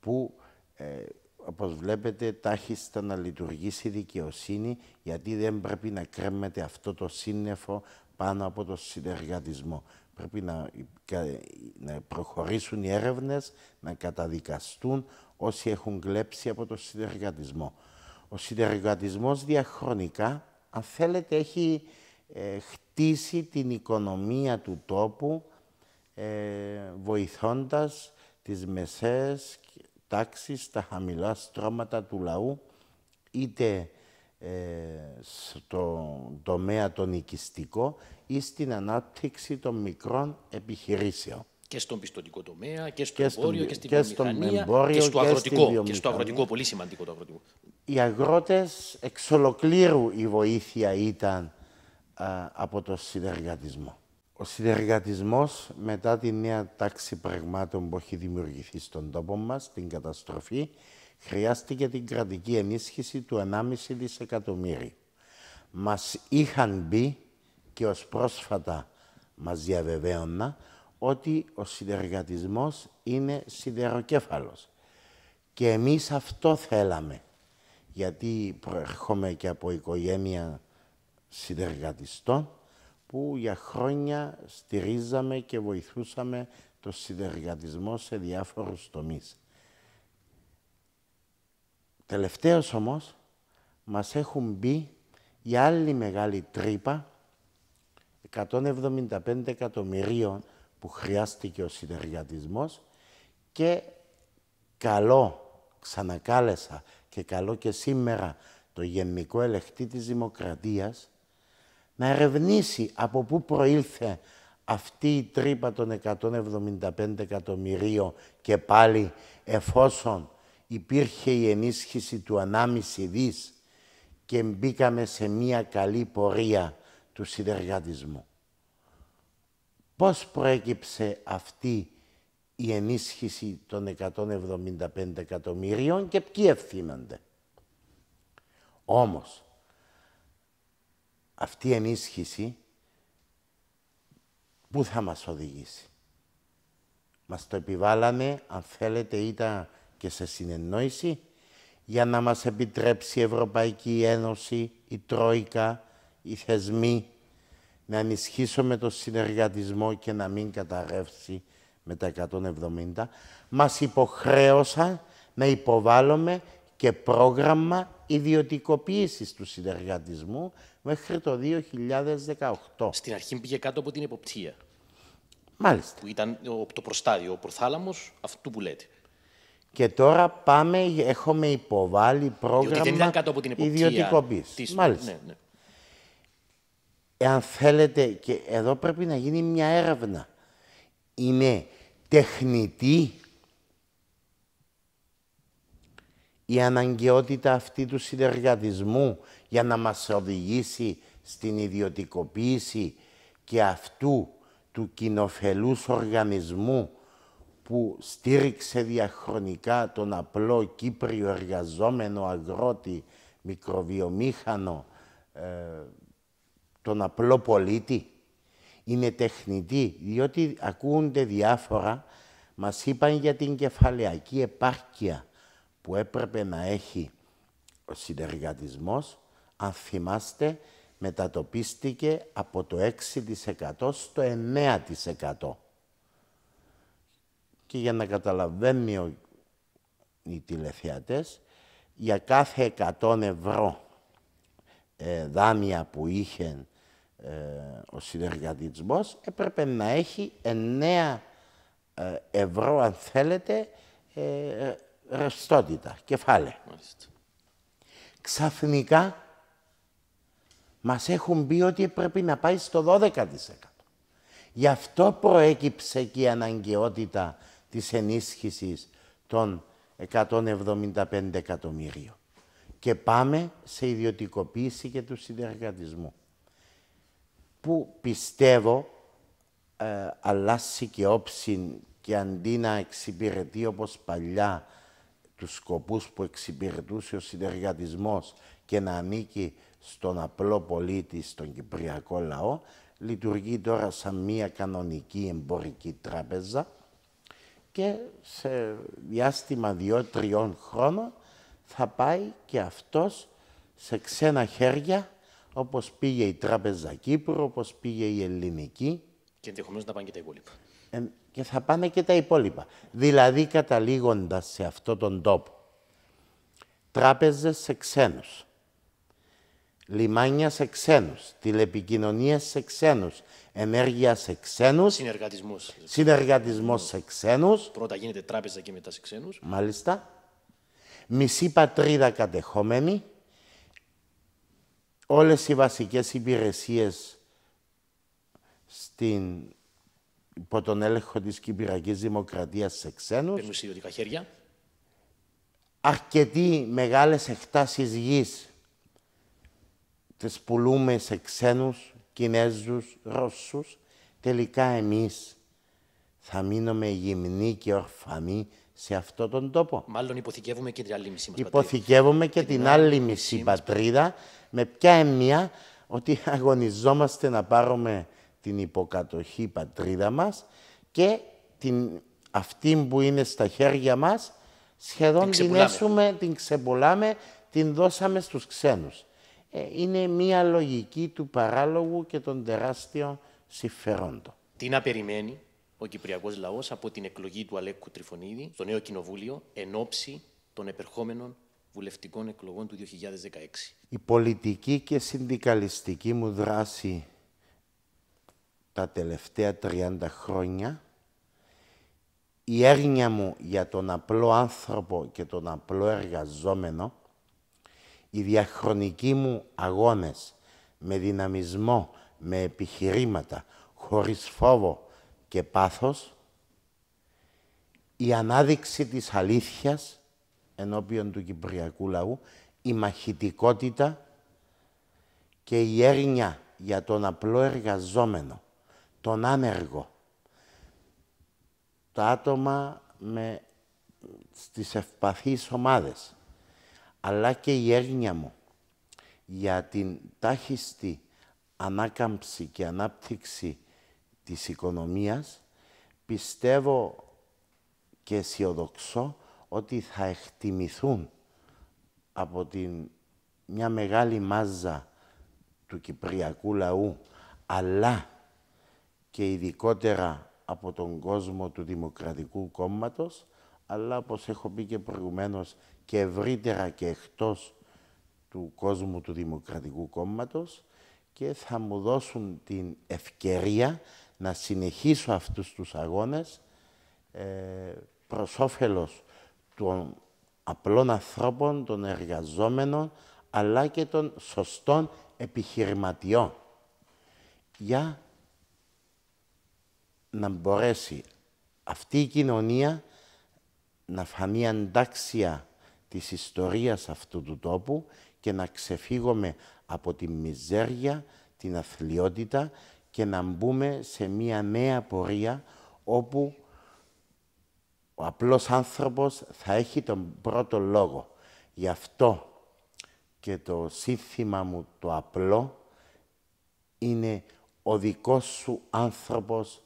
που, ε, όπως βλέπετε, τάχιστα να λειτουργήσει η δικαιοσύνη, γιατί δεν πρέπει να κρέμεται αυτό το σύννεφο πάνω από το συνεργατισμό. Πρέπει να, να προχωρήσουν οι έρευνες, να καταδικαστούν όσοι έχουν κλέψει από το συνεργατισμό. Ο συνεργατισμός διαχρονικά, αν θέλετε, έχει ε, χτίσει την οικονομία του τόπου, ε, βοηθώντας τις μεσαίες τάξεις, τα χαμηλά στρώματα του λαού, είτε ε, στο τομέα το νοικιστικό ή στην ανάπτυξη των μικρών επιχειρήσεων. Και στον πιστοτικό τομέα και στο και εμπόριο και στην βιομηχανία και στο αγροτικό. Και στο αγροτικό, πολύ σημαντικό το αγροτικό. Οι αγρότες εξ ολοκλήρου η βοήθεια ήταν από το συνεργατισμό. Ο συνεργατισμός μετά τη νέα τάξη πραγμάτων που έχει δημιουργηθεί στον τόπο μας, την καταστροφή, χρειάστηκε την κρατική ενίσχυση του 1,5 δισεκατομμύρια. Μας είχαν μπει και ως πρόσφατα μας διαβεβαίωνα ότι ο συνεργατισμός είναι σιδεροκέφαλος. Και εμείς αυτό θέλαμε, γιατί προερχόμαι και από οικογένεια συνεργατιστών που για χρόνια στηρίζαμε και βοηθούσαμε το συνεργατισμό σε διάφορους τομείς. Τελευταίος όμως, μας έχουν μπει η άλλη μεγάλη τρύπα 175 εκατομμυρίων που χρειάστηκε ο συνεργατισμός και καλό, ξανακάλεσα και καλό και σήμερα το Γενικό Ελεκτή της Δημοκρατίας να ερευνήσει από πού προήλθε αυτή η τρύπα των 175 εκατομμυρίων και πάλι εφόσον υπήρχε η ενίσχυση του 1,5 δις και μπήκαμε σε μία καλή πορεία του συνεργατισμού. Πώς προέκυψε αυτή η ενίσχυση των 175 εκατομμυρίων και ποιοι ευθύνονται. Όμως, αυτή η ενίσχυση πού θα μας οδηγήσει. Μας το επιβάλανε, αν θέλετε, ήταν και σε συνεννόηση για να μας επιτρέψει η Ευρωπαϊκή Ένωση, η Τρόικα, οι θεσμοί να ενισχύσουμε το συνεργατισμό και να μην καταρρεύσει με τα 170, μας υποχρέωσαν να υποβάλλουμε και πρόγραμμα ιδιωτικοποίησης του συνεργατισμού μέχρι το 2018. Στην αρχή πήγε κάτω από την υποπτία. Μάλιστα. Που ήταν το προστάδιο, ο προθάλαμος αυτού που λέτε. Και τώρα πάμε, έχουμε υποβάλει πρόγραμμα ιδιωτικοποίησης. ιδιωτικοποίηση. Μάλιστα. Ναι, ναι, Εάν θέλετε, και εδώ πρέπει να γίνει μια έρευνα. Είναι τεχνητή η αναγκαιότητα αυτή του συνεργατισμού για να μας οδηγήσει στην ιδιωτικοποίηση και αυτού του κοινοφελούς οργανισμού που στήριξε διαχρονικά τον απλό Κύπριο εργαζόμενο αγρότη, μικροβιομήχανο, ε, τον απλό πολίτη. Είναι τεχνητή, διότι ακούγονται διάφορα. Μας είπαν για την κεφαλαιακή επάρκεια που έπρεπε να έχει ο συνεργατισμός. Αν θυμάστε, μετατοπίστηκε από το 6% στο 9% και για να καταλαβαίνουν οι τηλεθεατές, για κάθε 100 ευρώ ε, δάνεια που είχε ε, ο συνεργατισμός έπρεπε να έχει 9 ε, ευρώ, αν θέλετε, ε, ρευστότητα, κεφάλαια. Ξαφνικά μας έχουν πει ότι πρέπει να πάει στο 12%. Γι' αυτό προέκυψε και η αναγκαιότητα της ενίσχυσης των 175 εκατομμύριων. Και πάμε σε ιδιωτικοποίηση και του συνεργατισμού. Που πιστεύω ε, αλλάσει και όψη και αντί να εξυπηρετεί όπως παλιά τους σκοπούς που εξυπηρετούσε ο συνεργατισμός και να ανήκει στον απλό πολίτη, στον κυπριακό λαό, λειτουργεί τώρα σαν μία κανονική εμπορική τράπεζα και σε διάστημα δύο-τριών χρόνων θα πάει και αυτός σε ξένα χέρια, όπως πήγε η Τράπεζα Κύπρου, όπως πήγε η Ελληνική. Και ενδεχομένως να πάνε και τα υπόλοιπα. και θα πάνε και τα υπόλοιπα. Δηλαδή καταλήγοντας σε αυτόν τον τόπο. Τράπεζες σε ξένους λιμάνια σε ξένους, τηλεπικοινωνίες σε ξένους, ενέργεια σε ξένους, συνεργατισμός σε ξένους. Πρώτα γίνεται τράπεζα και μετά σε ξένους, Μάλιστα. Μισή πατρίδα κατεχόμενη. Όλες οι βασικές υπηρεσίες στην, υπό τον έλεγχο της Κυπριακής Δημοκρατίας σε ξένους. Παίρνουν χέρια. Αρκετοί μεγάλες εκτάσεις γης τις πουλούμε σε ξένους, Κινέζους, Ρώσους, τελικά εμείς θα μείνουμε γυμνοί και ορφανοί σε αυτόν τον τόπο. Μάλλον υποθηκεύουμε και την άλλη μισή μας Υποθηκεύουμε και, την άλλη μισή πατρίδα, με ποια εμία ότι (laughs) αγωνιζόμαστε να πάρουμε την υποκατοχή πατρίδα μας και την, αυτή που είναι στα χέρια μας σχεδόν την, την έσουμε, την ξεπολάμε, την δώσαμε στους ξένους. Ε, είναι μία λογική του παράλογου και των τεράστιων συμφερόντων. Τι να περιμένει ο Κυπριακός λαός από την εκλογή του Αλέκου Τριφωνίδη στο νέο κοινοβούλιο εν ώψη των επερχόμενων βουλευτικών εκλογών του 2016. Η πολιτική και συνδικαλιστική μου δράση τα τελευταία 30 χρόνια, η έρνοια μου για τον απλό άνθρωπο και τον απλό εργαζόμενο οι διαχρονικοί μου αγώνες με δυναμισμό, με επιχειρήματα, χωρίς φόβο και πάθος, η ανάδειξη της αλήθειας ενώπιον του Κυπριακού λαού, η μαχητικότητα και η έρνοια για τον απλό εργαζόμενο, τον άνεργο, τα άτομα με, στις ευπαθείς ομάδες, αλλά και η έγνοια μου για την τάχιστη ανάκαμψη και ανάπτυξη της οικονομίας, πιστεύω και αισιοδοξώ ότι θα εκτιμηθούν από την, μια μεγάλη μάζα του κυπριακού λαού, αλλά και ειδικότερα από τον κόσμο του Δημοκρατικού Κόμματος, αλλά όπως έχω πει και προηγουμένως και ευρύτερα και εκτός του κόσμου του Δημοκρατικού Κόμματος και θα μου δώσουν την ευκαιρία να συνεχίσω αυτούς τους αγώνες ε, προς όφελος των απλών ανθρώπων, των εργαζόμενων, αλλά και των σωστών επιχειρηματιών για να μπορέσει αυτή η κοινωνία να φανεί αντάξια της ιστορίας αυτού του τόπου και να ξεφύγουμε από τη μιζέρια, την αθλειότητα και να μπούμε σε μία νέα πορεία όπου ο απλός άνθρωπος θα έχει τον πρώτο λόγο. Γι' αυτό και το σύνθημα μου το απλό είναι ο δικός σου άνθρωπος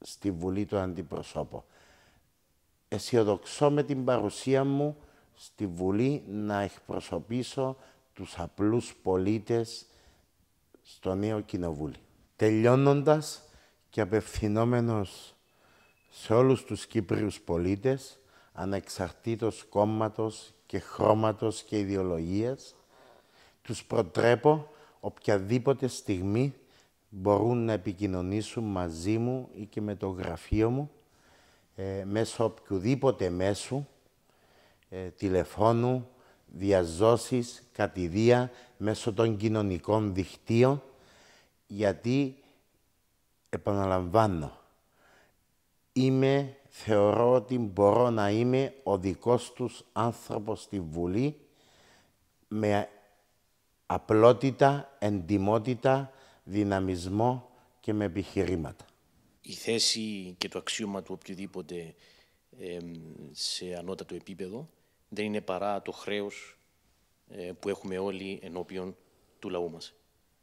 στη Βουλή του Αντιπροσώπων. Εσιοδοξώ με την παρουσία μου στη Βουλή να εκπροσωπήσω τους απλούς πολίτες στο νέο κοινοβούλιο. Τελειώνοντας και απευθυνόμενος σε όλους τους Κύπριους πολίτες, ανεξαρτήτως κόμματος και χρώματος και ιδεολογίας, τους προτρέπω οποιαδήποτε στιγμή μπορούν να επικοινωνήσουν μαζί μου ή και με το γραφείο μου, ε, μέσω οποιοδήποτε μέσου, ε, τηλεφώνου, διαζώσεις, κατηδία μέσω των κοινωνικών δικτύων γιατί, επαναλαμβάνω, είμαι, θεωρώ ότι μπορώ να είμαι ο δικός τους άνθρωπος στη Βουλή με απλότητα, εντιμότητα, δυναμισμό και με επιχειρήματα. Η θέση και το αξίωμα του οποιοδήποτε σε ανώτατο επίπεδο δεν είναι παρά το χρέος ε, που έχουμε όλοι ενώπιον του λαού μας.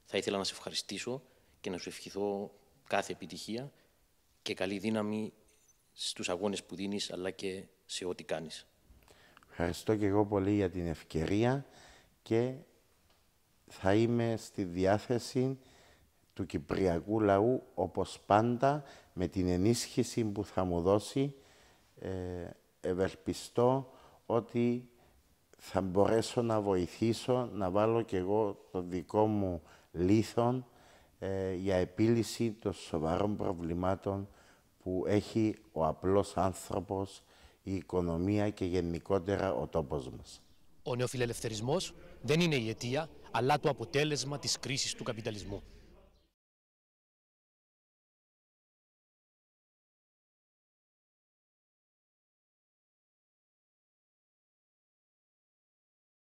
Θα ήθελα να σε ευχαριστήσω και να σου ευχηθώ κάθε επιτυχία και καλή δύναμη στους αγώνες που δίνεις, αλλά και σε ό,τι κάνεις. Ευχαριστώ και εγώ πολύ για την ευκαιρία και θα είμαι στη διάθεση του Κυπριακού λαού, όπως πάντα, με την ενίσχυση που θα μου δώσει. Ε, ότι θα μπορέσω να βοηθήσω, να βάλω κι εγώ το δικό μου λίθον ε, για επίλυση των σοβαρών προβλημάτων που έχει ο απλός άνθρωπος, η οικονομία και γενικότερα ο τόπος μας. Ο νεοφιλελευθερισμός δεν είναι η αιτία, αλλά το αποτέλεσμα της κρίσης του καπιταλισμού.